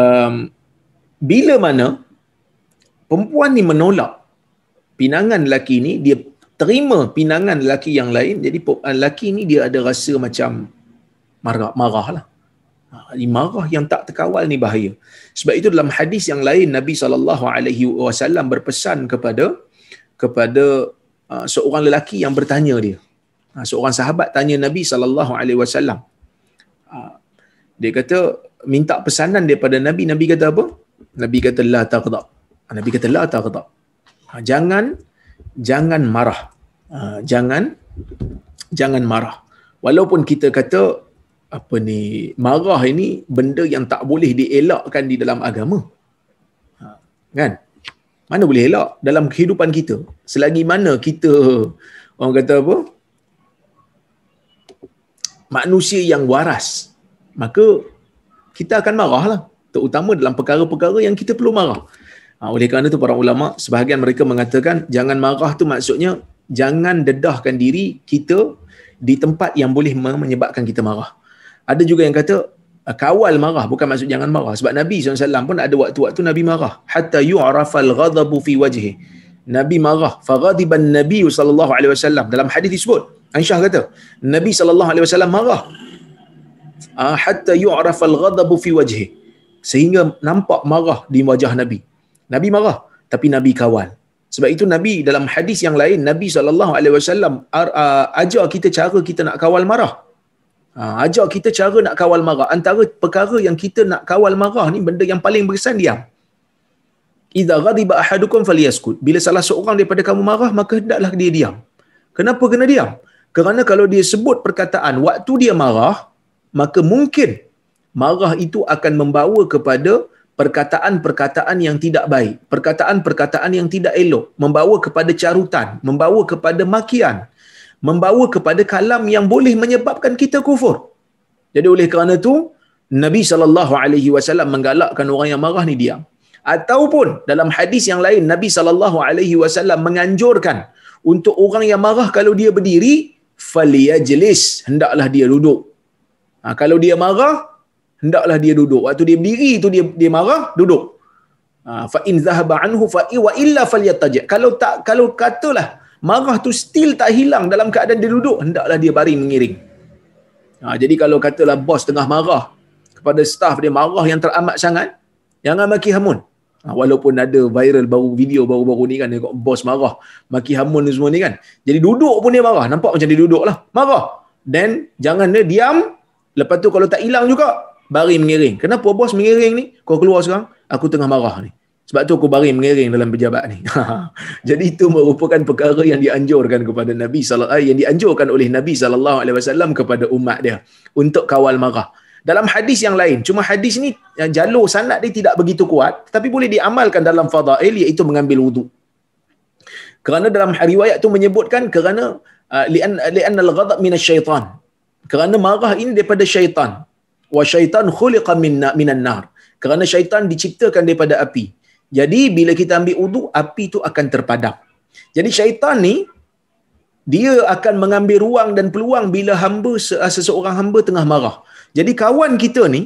um, bila mana perempuan ni menolak pinangan lelaki ni, dia terima pinangan lelaki yang lain, jadi lelaki ni dia ada rasa macam marah, marahlah. Ah, marah yang tak terkawal ni bahaya. Sebab itu dalam hadis yang lain Nabi saw berpesan kepada kepada uh, seorang lelaki yang bertanya dia. Uh, seorang sahabat tanya Nabi saw. uh, dia kata minta pesanan daripada Nabi. Nabi kata apa? Nabi kata la taghdab. Nabi kata la taghdab. Uh, jangan jangan marah. Uh, jangan jangan marah. Walaupun kita kata apa ni marah ini benda yang tak boleh dielakkan di dalam agama ha, kan mana boleh elak dalam kehidupan kita selagi mana kita orang kata apa manusia yang waras maka kita akan lah terutama dalam perkara-perkara yang kita perlu marah ha, oleh kerana itu para ulama sebahagian mereka mengatakan jangan marah tu maksudnya jangan dedahkan diri kita di tempat yang boleh menyebabkan kita marah ada juga yang kata ah, kawal marah bukan maksud jangan marah sebab Nabi SAW pun ada waktu-waktu Nabi marah hatta yu'rafal ghadabu fi wajhi Nabi marah faghadiban Nabi sallallahu alaihi wasallam dalam hadis disebut Aisyah kata Nabi sallallahu alaihi wasallam marah ah, hatta yu'rafal ghadabu fi wajhi sehingga nampak marah di wajah Nabi Nabi marah tapi Nabi kawal sebab itu Nabi dalam hadis yang lain Nabi sallallahu alaihi wasallam ah, ajar kita cara kita nak kawal marah Ha, ajar kita cara nak kawal marah. Antara perkara yang kita nak kawal marah ni benda yang paling berkesan diam. Idza ghadiba ahadukum falyaskut. Bila salah seorang daripada kamu marah maka hendaklah dia diam. Kenapa kena diam? Kerana kalau dia sebut perkataan waktu dia marah, maka mungkin marah itu akan membawa kepada perkataan-perkataan yang tidak baik, perkataan-perkataan yang tidak elok, membawa kepada carutan, membawa kepada makian, membawa kepada kalam yang boleh menyebabkan kita kufur. Jadi oleh kerana itu, Nabi sallallahu alaihi wasallam menggalakkan orang yang marah ni diam. Ataupun dalam hadis yang lain Nabi sallallahu alaihi wasallam menganjurkan untuk orang yang marah kalau dia berdiri faliyah jelis hendaklah dia duduk. Ha, kalau dia marah hendaklah dia duduk. Waktu dia berdiri itu dia dia marah duduk. Ha, fa in zahaba anhu fa wa illa falyattaji. Kalau tak kalau katalah marah tu still tak hilang dalam keadaan dia duduk, hendaklah dia baring mengiring. Ha, jadi kalau katalah bos tengah marah kepada staff dia, marah yang teramat sangat, jangan maki hamun. Ha, walaupun ada viral baru video baru-baru ni kan, dia bos marah, maki hamun ni semua ni kan. Jadi duduk pun dia marah, nampak macam dia duduk lah, marah. Then, jangan dia diam, lepas tu kalau tak hilang juga, baring mengiring. Kenapa bos mengiring ni? Kau keluar sekarang, aku tengah marah ni. Sebab tu aku baring mengiring dalam pejabat ni. [LAUGHS] Jadi itu merupakan perkara yang dianjurkan kepada Nabi sallallahu eh, yang dianjurkan oleh Nabi sallallahu alaihi wasallam kepada umat dia untuk kawal marah. Dalam hadis yang lain, cuma hadis ni yang jalur sanad dia tidak begitu kuat tapi boleh diamalkan dalam fadail iaitu mengambil wudu. Kerana dalam riwayat tu menyebutkan kerana uh, li'an li'an al-ghadab syaitan. Kerana marah ini daripada syaitan. Wa syaitan khuliqa minna minan nar. Kerana syaitan diciptakan daripada api. Jadi bila kita ambil wudu, api itu akan terpadam. Jadi syaitan ni dia akan mengambil ruang dan peluang bila hamba ah, seseorang hamba tengah marah. Jadi kawan kita ni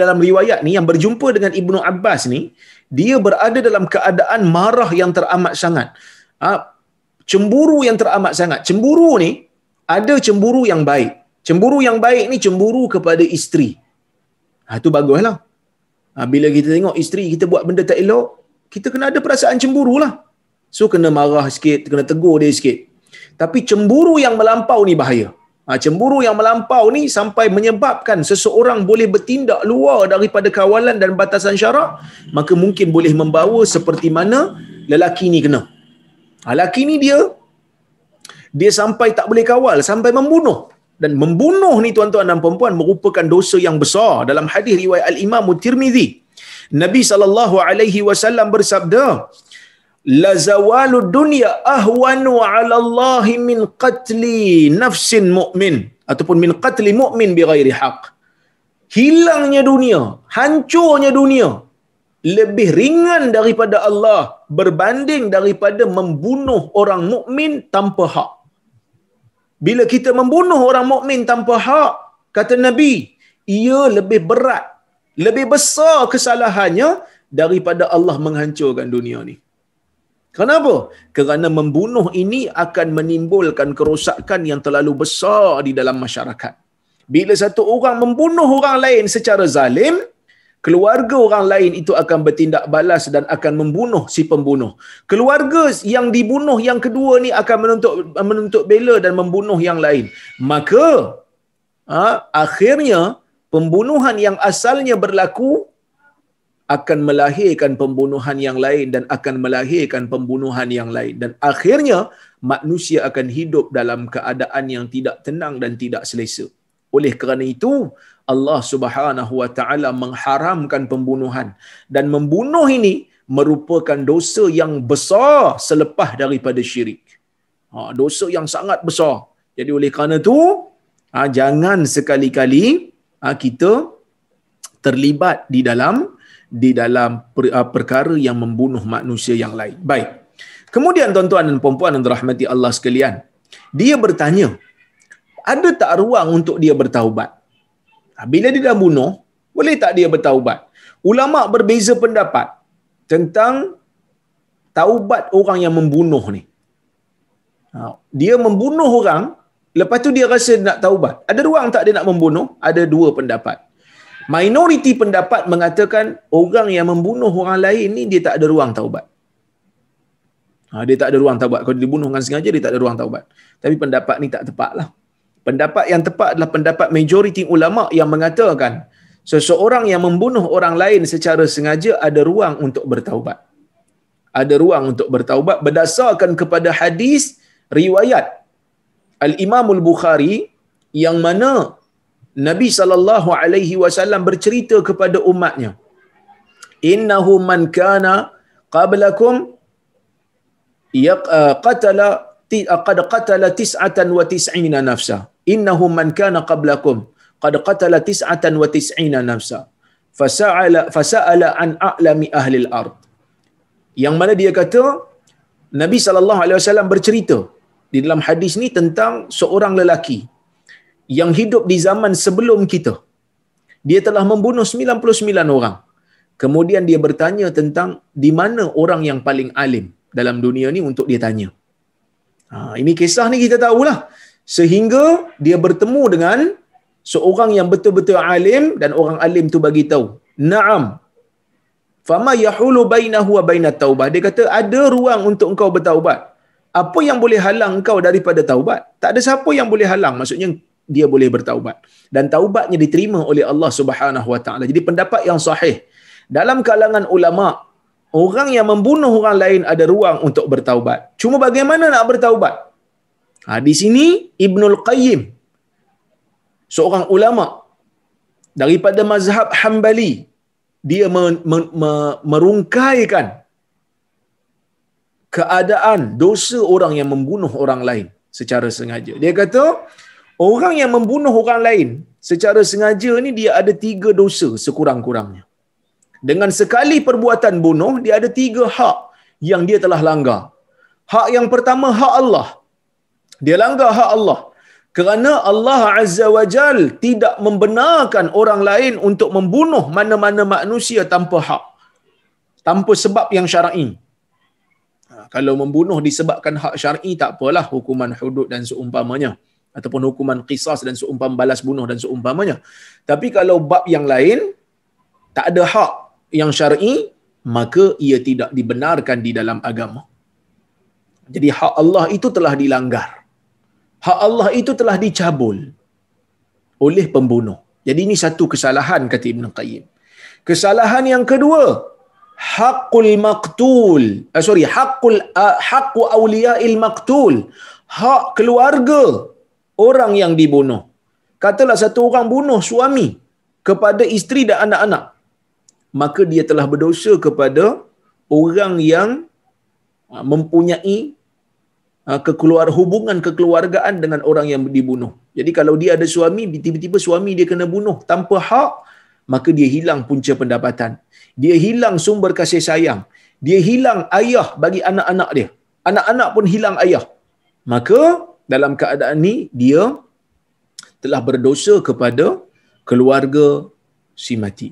dalam riwayat ni yang berjumpa dengan Ibnu Abbas ni, dia berada dalam keadaan marah yang teramat sangat. Ah, cemburu yang teramat sangat. Cemburu ni ada cemburu yang baik. Cemburu yang baik ni cemburu kepada isteri. Ha, tu baguslah. Ha, bila kita tengok isteri kita buat benda tak elok, kita kena ada perasaan cemburu lah. So kena marah sikit, kena tegur dia sikit. Tapi cemburu yang melampau ni bahaya. Ha, cemburu yang melampau ni sampai menyebabkan seseorang boleh bertindak luar daripada kawalan dan batasan syarak, maka mungkin boleh membawa seperti mana lelaki ni kena. Ha, lelaki ni dia, dia sampai tak boleh kawal, sampai membunuh. Dan membunuh ni tuan-tuan dan perempuan merupakan dosa yang besar dalam hadis riwayat Al-Imam Tirmizi. Nabi sallallahu alaihi wasallam bersabda, "La zawalu dunya ahwanu 'ala Allah min qatli nafsin mu'min ataupun min qatli mu'min bighairi haq." Hilangnya dunia, hancurnya dunia lebih ringan daripada Allah berbanding daripada membunuh orang mukmin tanpa hak. Bila kita membunuh orang mukmin tanpa hak, kata Nabi, ia lebih berat lebih besar kesalahannya daripada Allah menghancurkan dunia ni. Kenapa? Kerana membunuh ini akan menimbulkan kerosakan yang terlalu besar di dalam masyarakat. Bila satu orang membunuh orang lain secara zalim, keluarga orang lain itu akan bertindak balas dan akan membunuh si pembunuh. Keluarga yang dibunuh yang kedua ni akan menuntut menuntut bela dan membunuh yang lain. Maka ha, akhirnya pembunuhan yang asalnya berlaku akan melahirkan pembunuhan yang lain dan akan melahirkan pembunuhan yang lain dan akhirnya manusia akan hidup dalam keadaan yang tidak tenang dan tidak selesa oleh kerana itu Allah Subhanahu wa taala mengharamkan pembunuhan dan membunuh ini merupakan dosa yang besar selepas daripada syirik ha dosa yang sangat besar jadi oleh kerana itu ha jangan sekali-kali Ah, kita terlibat di dalam di dalam per ah, perkara yang membunuh manusia yang lain. Baik. Kemudian tuan-tuan dan puan-puan yang dirahmati Allah sekalian, dia bertanya, ada tak ruang untuk dia bertaubat? Ah, bila dia dah bunuh, boleh tak dia bertaubat? Ulama berbeza pendapat tentang taubat orang yang membunuh ni. Dia membunuh orang, Lepas tu dia rasa nak taubat. Ada ruang tak dia nak membunuh? Ada dua pendapat. Minoriti pendapat mengatakan orang yang membunuh orang lain ni dia tak ada ruang taubat. Ha, dia tak ada ruang taubat. Kalau dibunuh dengan sengaja dia tak ada ruang taubat. Tapi pendapat ni tak tepat lah. Pendapat yang tepat adalah pendapat majoriti ulama yang mengatakan seseorang yang membunuh orang lain secara sengaja ada ruang untuk bertaubat. Ada ruang untuk bertaubat berdasarkan kepada hadis riwayat Al-Imam Al-Bukhari yang mana Nabi sallallahu alaihi wasallam bercerita kepada umatnya. Innahu man kana qablakum uh, qatala uh, qad qatala tis'atan wa tis'ina nafsa. Innahu man kana qablakum qad qatala tis'atan wa tis'ina nafsa. Fasa'ala fasa'ala an a'lami ahli al-ard. Yang mana dia kata Nabi sallallahu alaihi wasallam bercerita di dalam hadis ni tentang seorang lelaki yang hidup di zaman sebelum kita. Dia telah membunuh 99 orang. Kemudian dia bertanya tentang di mana orang yang paling alim dalam dunia ni untuk dia tanya. Ha, ini kisah ni kita tahulah. Sehingga dia bertemu dengan seorang yang betul-betul alim dan orang alim tu bagi tahu. Naam. Fama yahulu bainahu wa bainat taubah. Dia kata ada ruang untuk engkau bertaubat apa yang boleh halang kau daripada taubat? Tak ada siapa yang boleh halang. Maksudnya dia boleh bertaubat. Dan taubatnya diterima oleh Allah Subhanahu Wa Taala. Jadi pendapat yang sahih. Dalam kalangan ulama, orang yang membunuh orang lain ada ruang untuk bertaubat. Cuma bagaimana nak bertaubat? Ha, di sini Ibnul Qayyim seorang ulama daripada mazhab Hambali dia merungkaikan keadaan dosa orang yang membunuh orang lain secara sengaja. Dia kata, orang yang membunuh orang lain secara sengaja ni dia ada tiga dosa sekurang-kurangnya. Dengan sekali perbuatan bunuh, dia ada tiga hak yang dia telah langgar. Hak yang pertama, hak Allah. Dia langgar hak Allah. Kerana Allah Azza wa Jal tidak membenarkan orang lain untuk membunuh mana-mana manusia tanpa hak. Tanpa sebab yang syar'i kalau membunuh disebabkan hak syar'i tak apalah hukuman hudud dan seumpamanya ataupun hukuman qisas dan seumpam balas bunuh dan seumpamanya tapi kalau bab yang lain tak ada hak yang syar'i maka ia tidak dibenarkan di dalam agama jadi hak Allah itu telah dilanggar hak Allah itu telah dicabul oleh pembunuh jadi ini satu kesalahan kata Ibn Qayyim kesalahan yang kedua haqqul maqtul uh, sorry haqqul uh, haqqu awliyail maqtul hak keluarga orang yang dibunuh katalah satu orang bunuh suami kepada isteri dan anak-anak maka dia telah berdosa kepada orang yang ah, mempunyai ah, kekeluar hubungan kekeluargaan dengan orang yang dibunuh. Jadi kalau dia ada suami, tiba-tiba suami dia kena bunuh tanpa hak, maka dia hilang punca pendapatan. Dia hilang sumber kasih sayang. Dia hilang ayah bagi anak-anak dia. Anak-anak pun hilang ayah. Maka dalam keadaan ni dia telah berdosa kepada keluarga si mati.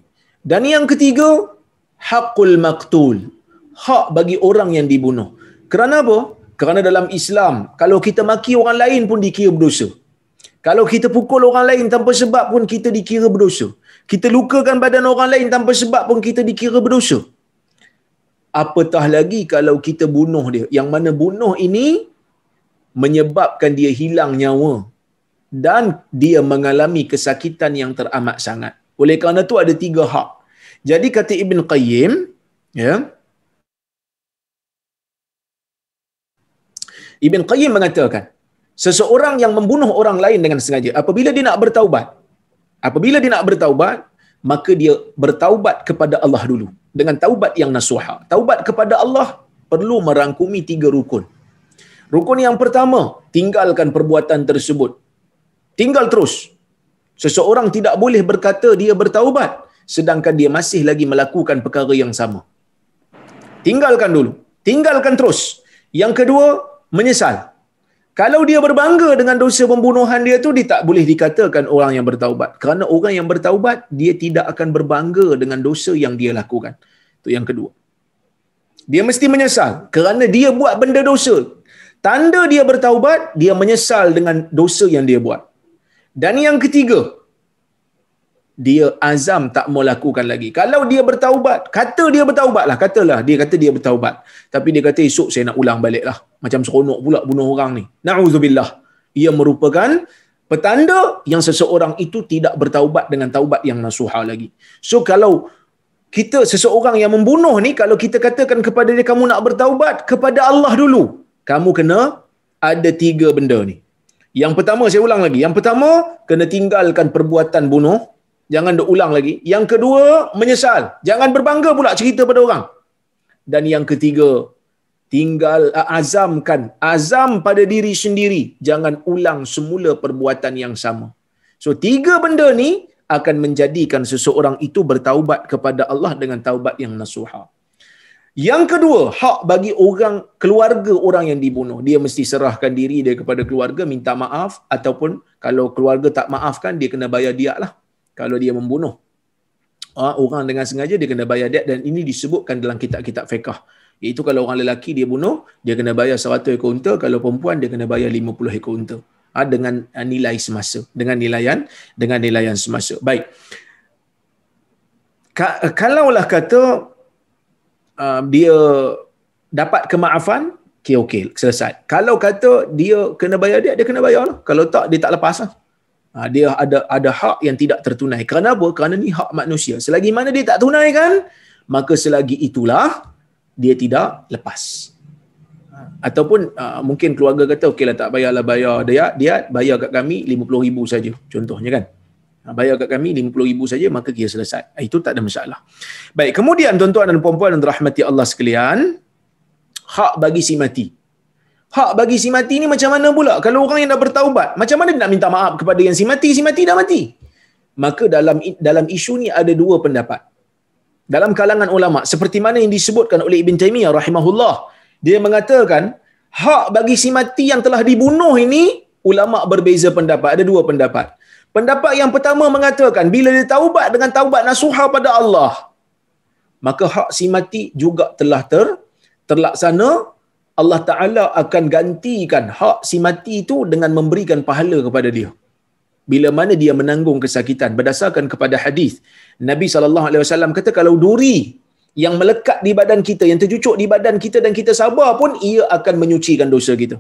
Dan yang ketiga, hakul maktul. Hak bagi orang yang dibunuh. Kerana apa? Kerana dalam Islam, kalau kita maki orang lain pun dikira berdosa. Kalau kita pukul orang lain tanpa sebab pun kita dikira berdosa. Kita lukakan badan orang lain tanpa sebab pun kita dikira berdosa. Apatah lagi kalau kita bunuh dia. Yang mana bunuh ini menyebabkan dia hilang nyawa dan dia mengalami kesakitan yang teramat sangat. Oleh kerana itu ada tiga hak. Jadi kata Ibn Qayyim, ya, Ibn Qayyim mengatakan, seseorang yang membunuh orang lain dengan sengaja, apabila dia nak bertaubat, Apabila dia nak bertaubat, maka dia bertaubat kepada Allah dulu. Dengan taubat yang nasuha. Taubat kepada Allah perlu merangkumi tiga rukun. Rukun yang pertama, tinggalkan perbuatan tersebut. Tinggal terus. Seseorang tidak boleh berkata dia bertaubat sedangkan dia masih lagi melakukan perkara yang sama. Tinggalkan dulu. Tinggalkan terus. Yang kedua, menyesal. Kalau dia berbangga dengan dosa pembunuhan dia tu dia tak boleh dikatakan orang yang bertaubat. Kerana orang yang bertaubat dia tidak akan berbangga dengan dosa yang dia lakukan. Itu yang kedua. Dia mesti menyesal kerana dia buat benda dosa. Tanda dia bertaubat, dia menyesal dengan dosa yang dia buat. Dan yang ketiga, dia azam tak mau lakukan lagi. Kalau dia bertaubat, kata dia bertaubat bertaubatlah, katalah dia kata dia bertaubat. Tapi dia kata esok saya nak ulang balik lah, Macam seronok pula bunuh orang ni. Nauzubillah. Ia merupakan petanda yang seseorang itu tidak bertaubat dengan taubat yang nasuha lagi. So kalau kita seseorang yang membunuh ni kalau kita katakan kepada dia kamu nak bertaubat kepada Allah dulu. Kamu kena ada tiga benda ni. Yang pertama saya ulang lagi. Yang pertama kena tinggalkan perbuatan bunuh jangan dia ulang lagi. Yang kedua, menyesal. Jangan berbangga pula cerita pada orang. Dan yang ketiga, tinggal ah, azamkan. Azam pada diri sendiri. Jangan ulang semula perbuatan yang sama. So, tiga benda ni akan menjadikan seseorang itu bertaubat kepada Allah dengan taubat yang nasuha. Yang kedua, hak bagi orang keluarga orang yang dibunuh. Dia mesti serahkan diri dia kepada keluarga, minta maaf. Ataupun kalau keluarga tak maafkan, dia kena bayar dia lah kalau dia membunuh uh, orang dengan sengaja dia kena bayar dia, dan ini disebutkan dalam kitab-kitab fiqah iaitu kalau orang lelaki dia bunuh dia kena bayar 100 ekor unta kalau perempuan dia kena bayar 50 ekor unta uh, dengan ah, nilai semasa dengan nilaian dengan nilaian semasa baik Ka- kalaulah kata uh, dia dapat kemaafan okey okey selesai kalau kata dia kena bayar dia dia kena bayar lah. kalau tak dia tak lepas lah Ha, dia ada ada hak yang tidak tertunai. Kenapa? Kerana ni hak manusia. Selagi mana dia tak tunaikan, maka selagi itulah dia tidak lepas. Ataupun uh, mungkin keluarga kata, okeylah tak payahlah bayar dia, dia bayar kat kami RM50,000 saja. Contohnya kan. Ha, bayar kat kami RM50,000 saja, maka dia selesai. Itu tak ada masalah. Baik, kemudian tuan-tuan dan puan-puan dan rahmati Allah sekalian, hak bagi si mati hak bagi si mati ni macam mana pula kalau orang yang nak bertaubat macam mana dia nak minta maaf kepada yang si mati si mati dah mati maka dalam dalam isu ni ada dua pendapat dalam kalangan ulama seperti mana yang disebutkan oleh Ibn Taymiyyah rahimahullah dia mengatakan hak bagi si mati yang telah dibunuh ini ulama berbeza pendapat ada dua pendapat pendapat yang pertama mengatakan bila dia taubat dengan taubat nasuha pada Allah maka hak si mati juga telah ter terlaksana Allah Ta'ala akan gantikan hak si mati itu dengan memberikan pahala kepada dia. Bila mana dia menanggung kesakitan berdasarkan kepada hadis Nabi SAW kata kalau duri yang melekat di badan kita, yang tercucuk di badan kita dan kita sabar pun ia akan menyucikan dosa kita.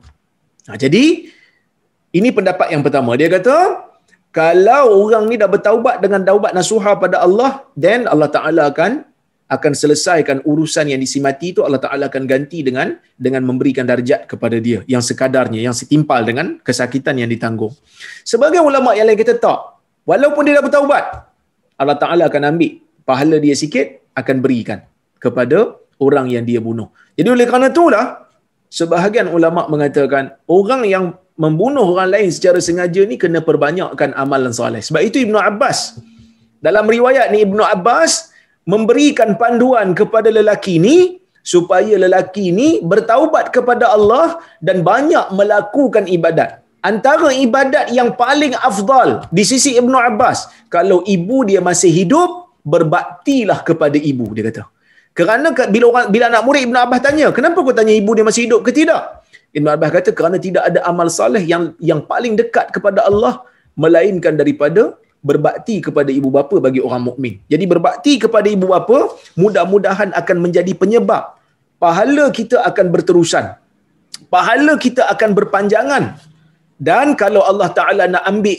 Nah, ha, jadi, ini pendapat yang pertama. Dia kata, kalau orang ni dah bertaubat dengan taubat nasuhah pada Allah, then Allah Ta'ala akan akan selesaikan urusan yang disimati itu Allah Taala akan ganti dengan dengan memberikan darjat kepada dia yang sekadarnya yang setimpal dengan kesakitan yang ditanggung. Sebagai ulama yang lain kita tak walaupun dia dah bertaubat Allah Taala akan ambil pahala dia sikit akan berikan kepada orang yang dia bunuh. Jadi oleh kerana itulah sebahagian ulama mengatakan orang yang membunuh orang lain secara sengaja ni kena perbanyakkan amalan soleh. Sebab itu Ibn Abbas dalam riwayat ni Ibn Abbas memberikan panduan kepada lelaki ini supaya lelaki ini bertaubat kepada Allah dan banyak melakukan ibadat. Antara ibadat yang paling afdal di sisi Ibnu Abbas, kalau ibu dia masih hidup, berbaktilah kepada ibu dia kata. Kerana bila orang bila anak murid Ibnu Abbas tanya, kenapa kau tanya ibu dia masih hidup ke tidak? Ibnu Abbas kata kerana tidak ada amal soleh yang yang paling dekat kepada Allah melainkan daripada berbakti kepada ibu bapa bagi orang mukmin. Jadi berbakti kepada ibu bapa mudah-mudahan akan menjadi penyebab pahala kita akan berterusan. Pahala kita akan berpanjangan. Dan kalau Allah Taala nak ambil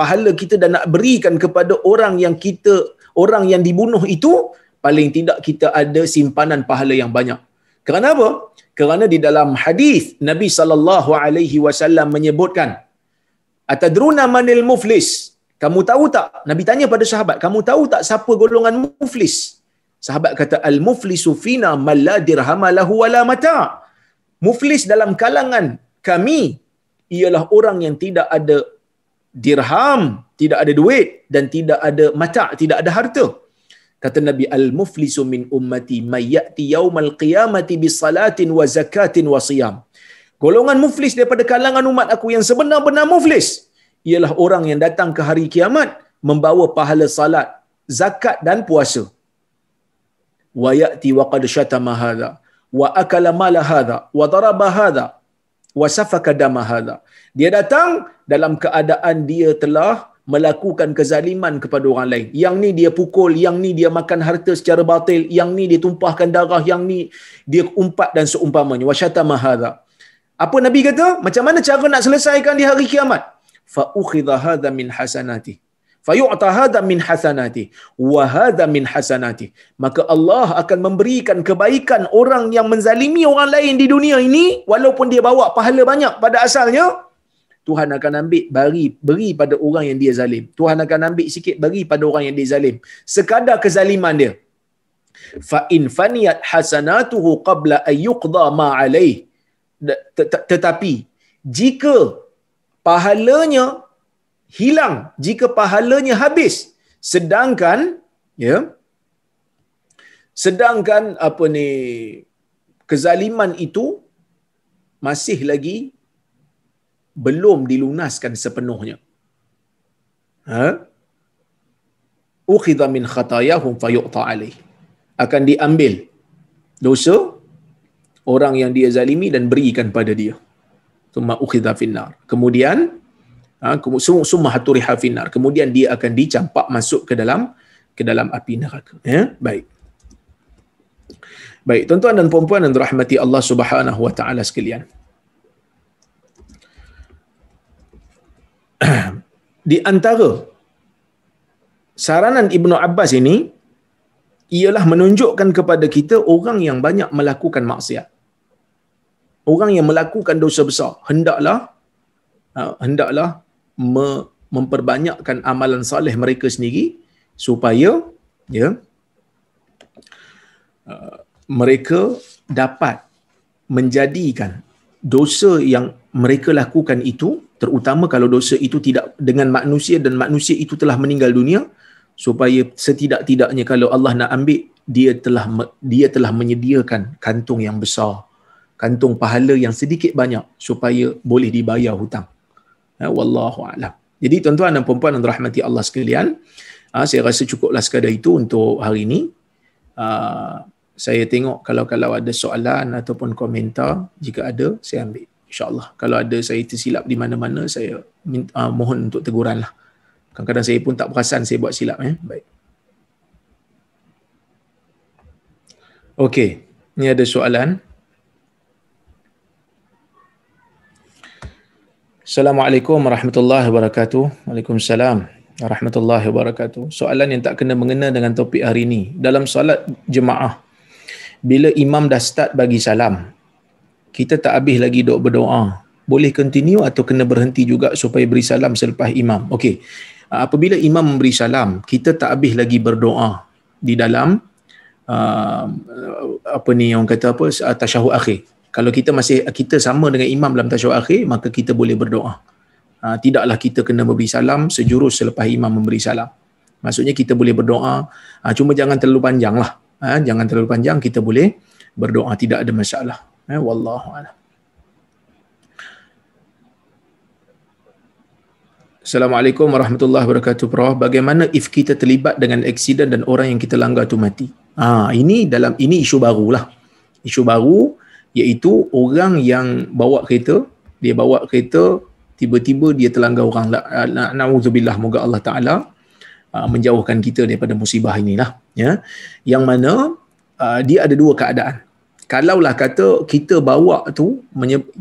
pahala kita dan nak berikan kepada orang yang kita orang yang dibunuh itu paling tidak kita ada simpanan pahala yang banyak. Kerana apa? Kerana di dalam hadis Nabi sallallahu alaihi wasallam menyebutkan Atadruna manil muflis? Kamu tahu tak? Nabi tanya pada sahabat, kamu tahu tak siapa golongan muflis? Sahabat kata, Al-muflisu fina malla dirhama lahu wala mata. Muflis dalam kalangan kami, ialah orang yang tidak ada dirham, tidak ada duit, dan tidak ada mata, tidak ada harta. Kata Nabi, Al-muflisu min ummati mayyati yawmal qiyamati bisalatin wa zakatin wa siyam. Golongan muflis daripada kalangan umat aku yang sebenar-benar muflis ialah orang yang datang ke hari kiamat membawa pahala salat, zakat dan puasa. Wa ya'ti wa qad shatama hadha wa akala mal hadha wa daraba hadha wa safaka dam hadha. Dia datang dalam keadaan dia telah melakukan kezaliman kepada orang lain. Yang ni dia pukul, yang ni dia makan harta secara batil, yang ni dia tumpahkan darah, yang ni dia umpat dan seumpamanya. Wa shatama hadha. Apa Nabi kata? Macam mana cara nak selesaikan di hari kiamat? Fa ukhidha فأخذ هذا من حسناته فيعطى هذا من حسناته وهذا min hasanati. maka Allah akan memberikan kebaikan orang yang menzalimi orang lain di dunia ini walaupun dia bawa pahala banyak pada asalnya Tuhan akan ambil bagi beri pada orang yang dia zalim Tuhan akan ambil sikit bagi pada orang yang dia zalim sekadar kezaliman dia fa in faniyat hasanatuhu qabla ay yuqda ma alayh tetapi jika pahalanya hilang jika pahalanya habis sedangkan ya sedangkan apa ni kezaliman itu masih lagi belum dilunaskan sepenuhnya ha ukhidha min khatayahum fayuqta alaih akan diambil dosa orang yang dia zalimi dan berikan pada dia summa ukhidha finnar. Kemudian semua ha, summa haturiha finnar. Kemudian dia akan dicampak masuk ke dalam ke dalam api neraka. Ya, baik. Baik, tuan-tuan dan puan-puan yang dirahmati Allah Subhanahu wa taala sekalian. [CLEARS THROAT] Di antara saranan Ibnu Abbas ini ialah menunjukkan kepada kita orang yang banyak melakukan maksiat orang yang melakukan dosa besar hendaklah ha, hendaklah memperbanyakkan amalan soleh mereka sendiri supaya ya ha, mereka dapat menjadikan dosa yang mereka lakukan itu terutama kalau dosa itu tidak dengan manusia dan manusia itu telah meninggal dunia supaya setidak-tidaknya kalau Allah nak ambil dia telah dia telah menyediakan kantung yang besar kantung pahala yang sedikit banyak supaya boleh dibayar hutang. Ya, wallahu a'lam. Jadi tuan-tuan dan puan-puan yang dirahmati Allah sekalian, ha, saya rasa cukuplah sekadar itu untuk hari ini. Ha, saya tengok kalau-kalau ada soalan ataupun komentar, jika ada saya ambil Insya Allah. Kalau ada saya tersilap di mana-mana saya minta, mohon untuk teguran lah. Kadang-kadang saya pun tak perasan saya buat silap eh. Baik. Okey, ni ada soalan. Assalamualaikum warahmatullahi wabarakatuh. Waalaikumsalam warahmatullahi wabarakatuh. Soalan yang tak kena mengena dengan topik hari ini. Dalam solat jemaah, bila imam dah start bagi salam, kita tak habis lagi dok berdoa. Boleh continue atau kena berhenti juga supaya beri salam selepas imam. Okey. Apabila imam memberi salam, kita tak habis lagi berdoa di dalam uh, apa ni yang kata apa uh, tasyahud akhir kalau kita masih kita sama dengan imam dalam tasyahud akhir maka kita boleh berdoa ha, tidaklah kita kena memberi salam sejurus selepas imam memberi salam maksudnya kita boleh berdoa ha, cuma jangan terlalu panjang lah ha, jangan terlalu panjang kita boleh berdoa tidak ada masalah ha, wallahu a'lam Assalamualaikum warahmatullahi wabarakatuh Prof. Bagaimana if kita terlibat dengan aksiden dan orang yang kita langgar tu mati? Ah ha, ini dalam ini isu barulah. Isu baru, lah. isu baru iaitu orang yang bawa kereta dia bawa kereta tiba-tiba dia terlanggar orang naudzubillah moga Allah taala uh, menjauhkan kita daripada musibah inilah ya yang mana uh, dia ada dua keadaan kalaulah kata kita bawa tu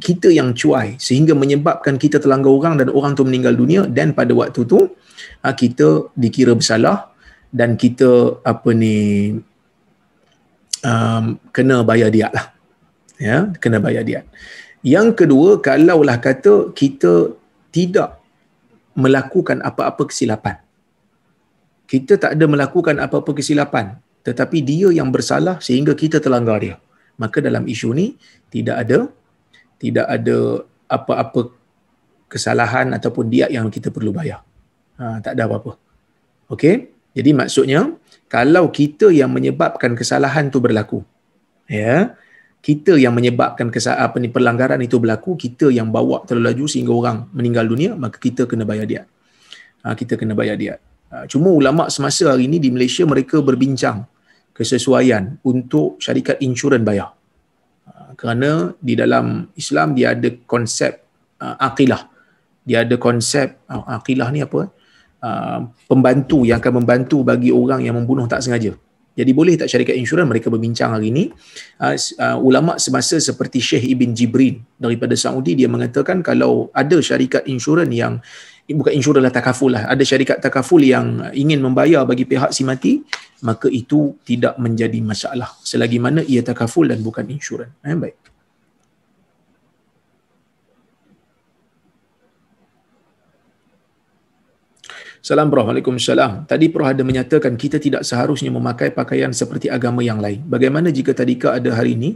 kita yang cuai sehingga menyebabkan kita terlanggar orang dan orang tu meninggal dunia dan pada waktu tu uh, kita dikira bersalah dan kita apa ni um, kena bayar dia lah ya kena bayar diat yang kedua kalaulah kata kita tidak melakukan apa-apa kesilapan kita tak ada melakukan apa-apa kesilapan tetapi dia yang bersalah sehingga kita terlanggar dia maka dalam isu ni tidak ada tidak ada apa-apa kesalahan ataupun diat yang kita perlu bayar ha, tak ada apa-apa okey jadi maksudnya kalau kita yang menyebabkan kesalahan tu berlaku ya kita yang menyebabkan kesa, apa ni pelanggaran itu berlaku kita yang bawa terlalu laju sehingga orang meninggal dunia maka kita kena bayar dia. ha, kita kena bayar dia. ha, cuma ulama semasa hari ini di Malaysia mereka berbincang kesesuaian untuk syarikat insurans bayar ha, kerana di dalam Islam dia ada konsep uh, akilah dia ada konsep uh, akilah ni apa uh, pembantu yang akan membantu bagi orang yang membunuh tak sengaja jadi boleh tak syarikat insurans mereka berbincang hari ini? Uh, ah, uh, ah, ulama semasa seperti Sheikh Ibn Jibrin daripada Saudi dia mengatakan kalau ada syarikat insurans yang bukan insurans lah takaful lah, ada syarikat takaful yang ingin membayar bagi pihak si mati, maka itu tidak menjadi masalah selagi mana ia takaful dan bukan insurans. Eh, baik. Salam Prof. Waalaikumsalam. Tadi Prof. ada menyatakan kita tidak seharusnya memakai pakaian seperti agama yang lain. Bagaimana jika tadika ada hari ini,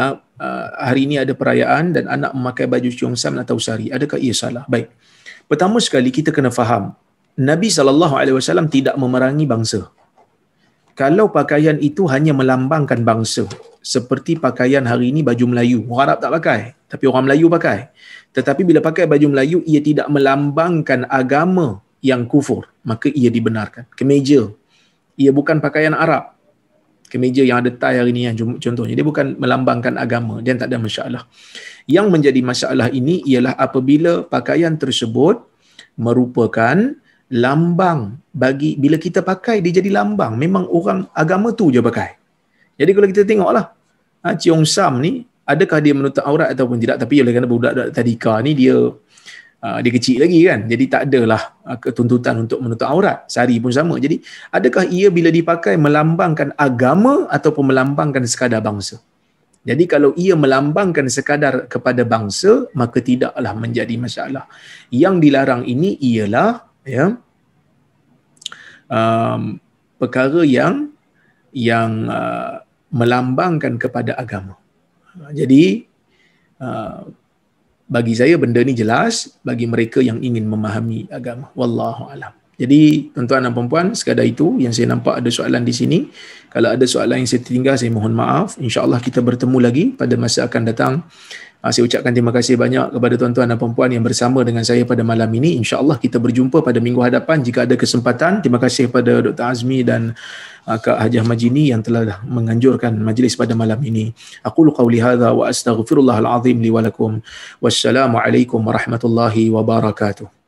ah, ah, hari ini ada perayaan dan anak memakai baju cungsam atau sari. Adakah ia salah? Baik. Pertama sekali kita kena faham, Nabi SAW tidak memerangi bangsa. Kalau pakaian itu hanya melambangkan bangsa, seperti pakaian hari ini baju Melayu. Orang Arab tak pakai, tapi orang Melayu pakai. Tetapi bila pakai baju Melayu, ia tidak melambangkan agama yang kufur, maka ia dibenarkan. Kemeja, ia bukan pakaian Arab. Kemeja yang ada tayar hari ini, yang contohnya. Dia bukan melambangkan agama, dia tak ada masalah. Yang menjadi masalah ini ialah apabila pakaian tersebut merupakan lambang bagi bila kita pakai dia jadi lambang memang orang agama tu je pakai jadi kalau kita tengoklah ha, Cheong Sam ni adakah dia menutup aurat ataupun tidak tapi oleh kerana budak-budak tadika ni dia Ah, dia kecil lagi kan jadi tak adalah ah, ketuntutan untuk menutup aurat sari pun sama jadi adakah ia bila dipakai melambangkan agama ataupun melambangkan sekadar bangsa jadi kalau ia melambangkan sekadar kepada bangsa maka tidaklah menjadi masalah yang dilarang ini ialah ya um, perkara yang yang uh, melambangkan kepada agama jadi uh, bagi saya benda ni jelas bagi mereka yang ingin memahami agama wallahu alam jadi tuan-tuan dan puan-puan sekadar itu yang saya nampak ada soalan di sini kalau ada soalan yang saya tertinggal saya mohon maaf insyaallah kita bertemu lagi pada masa akan datang Ah, saya ucapkan terima kasih banyak kepada tuan-tuan dan puan-puan yang bersama dengan saya pada malam ini. InsyaAllah kita berjumpa pada minggu hadapan jika ada kesempatan. Terima kasih kepada Dr. Azmi dan ah, Kak Hajah Majini yang telah menganjurkan majlis pada malam ini. Aku lukau lihada wa astaghfirullahaladzim liwalakum. Wassalamualaikum warahmatullahi wabarakatuh.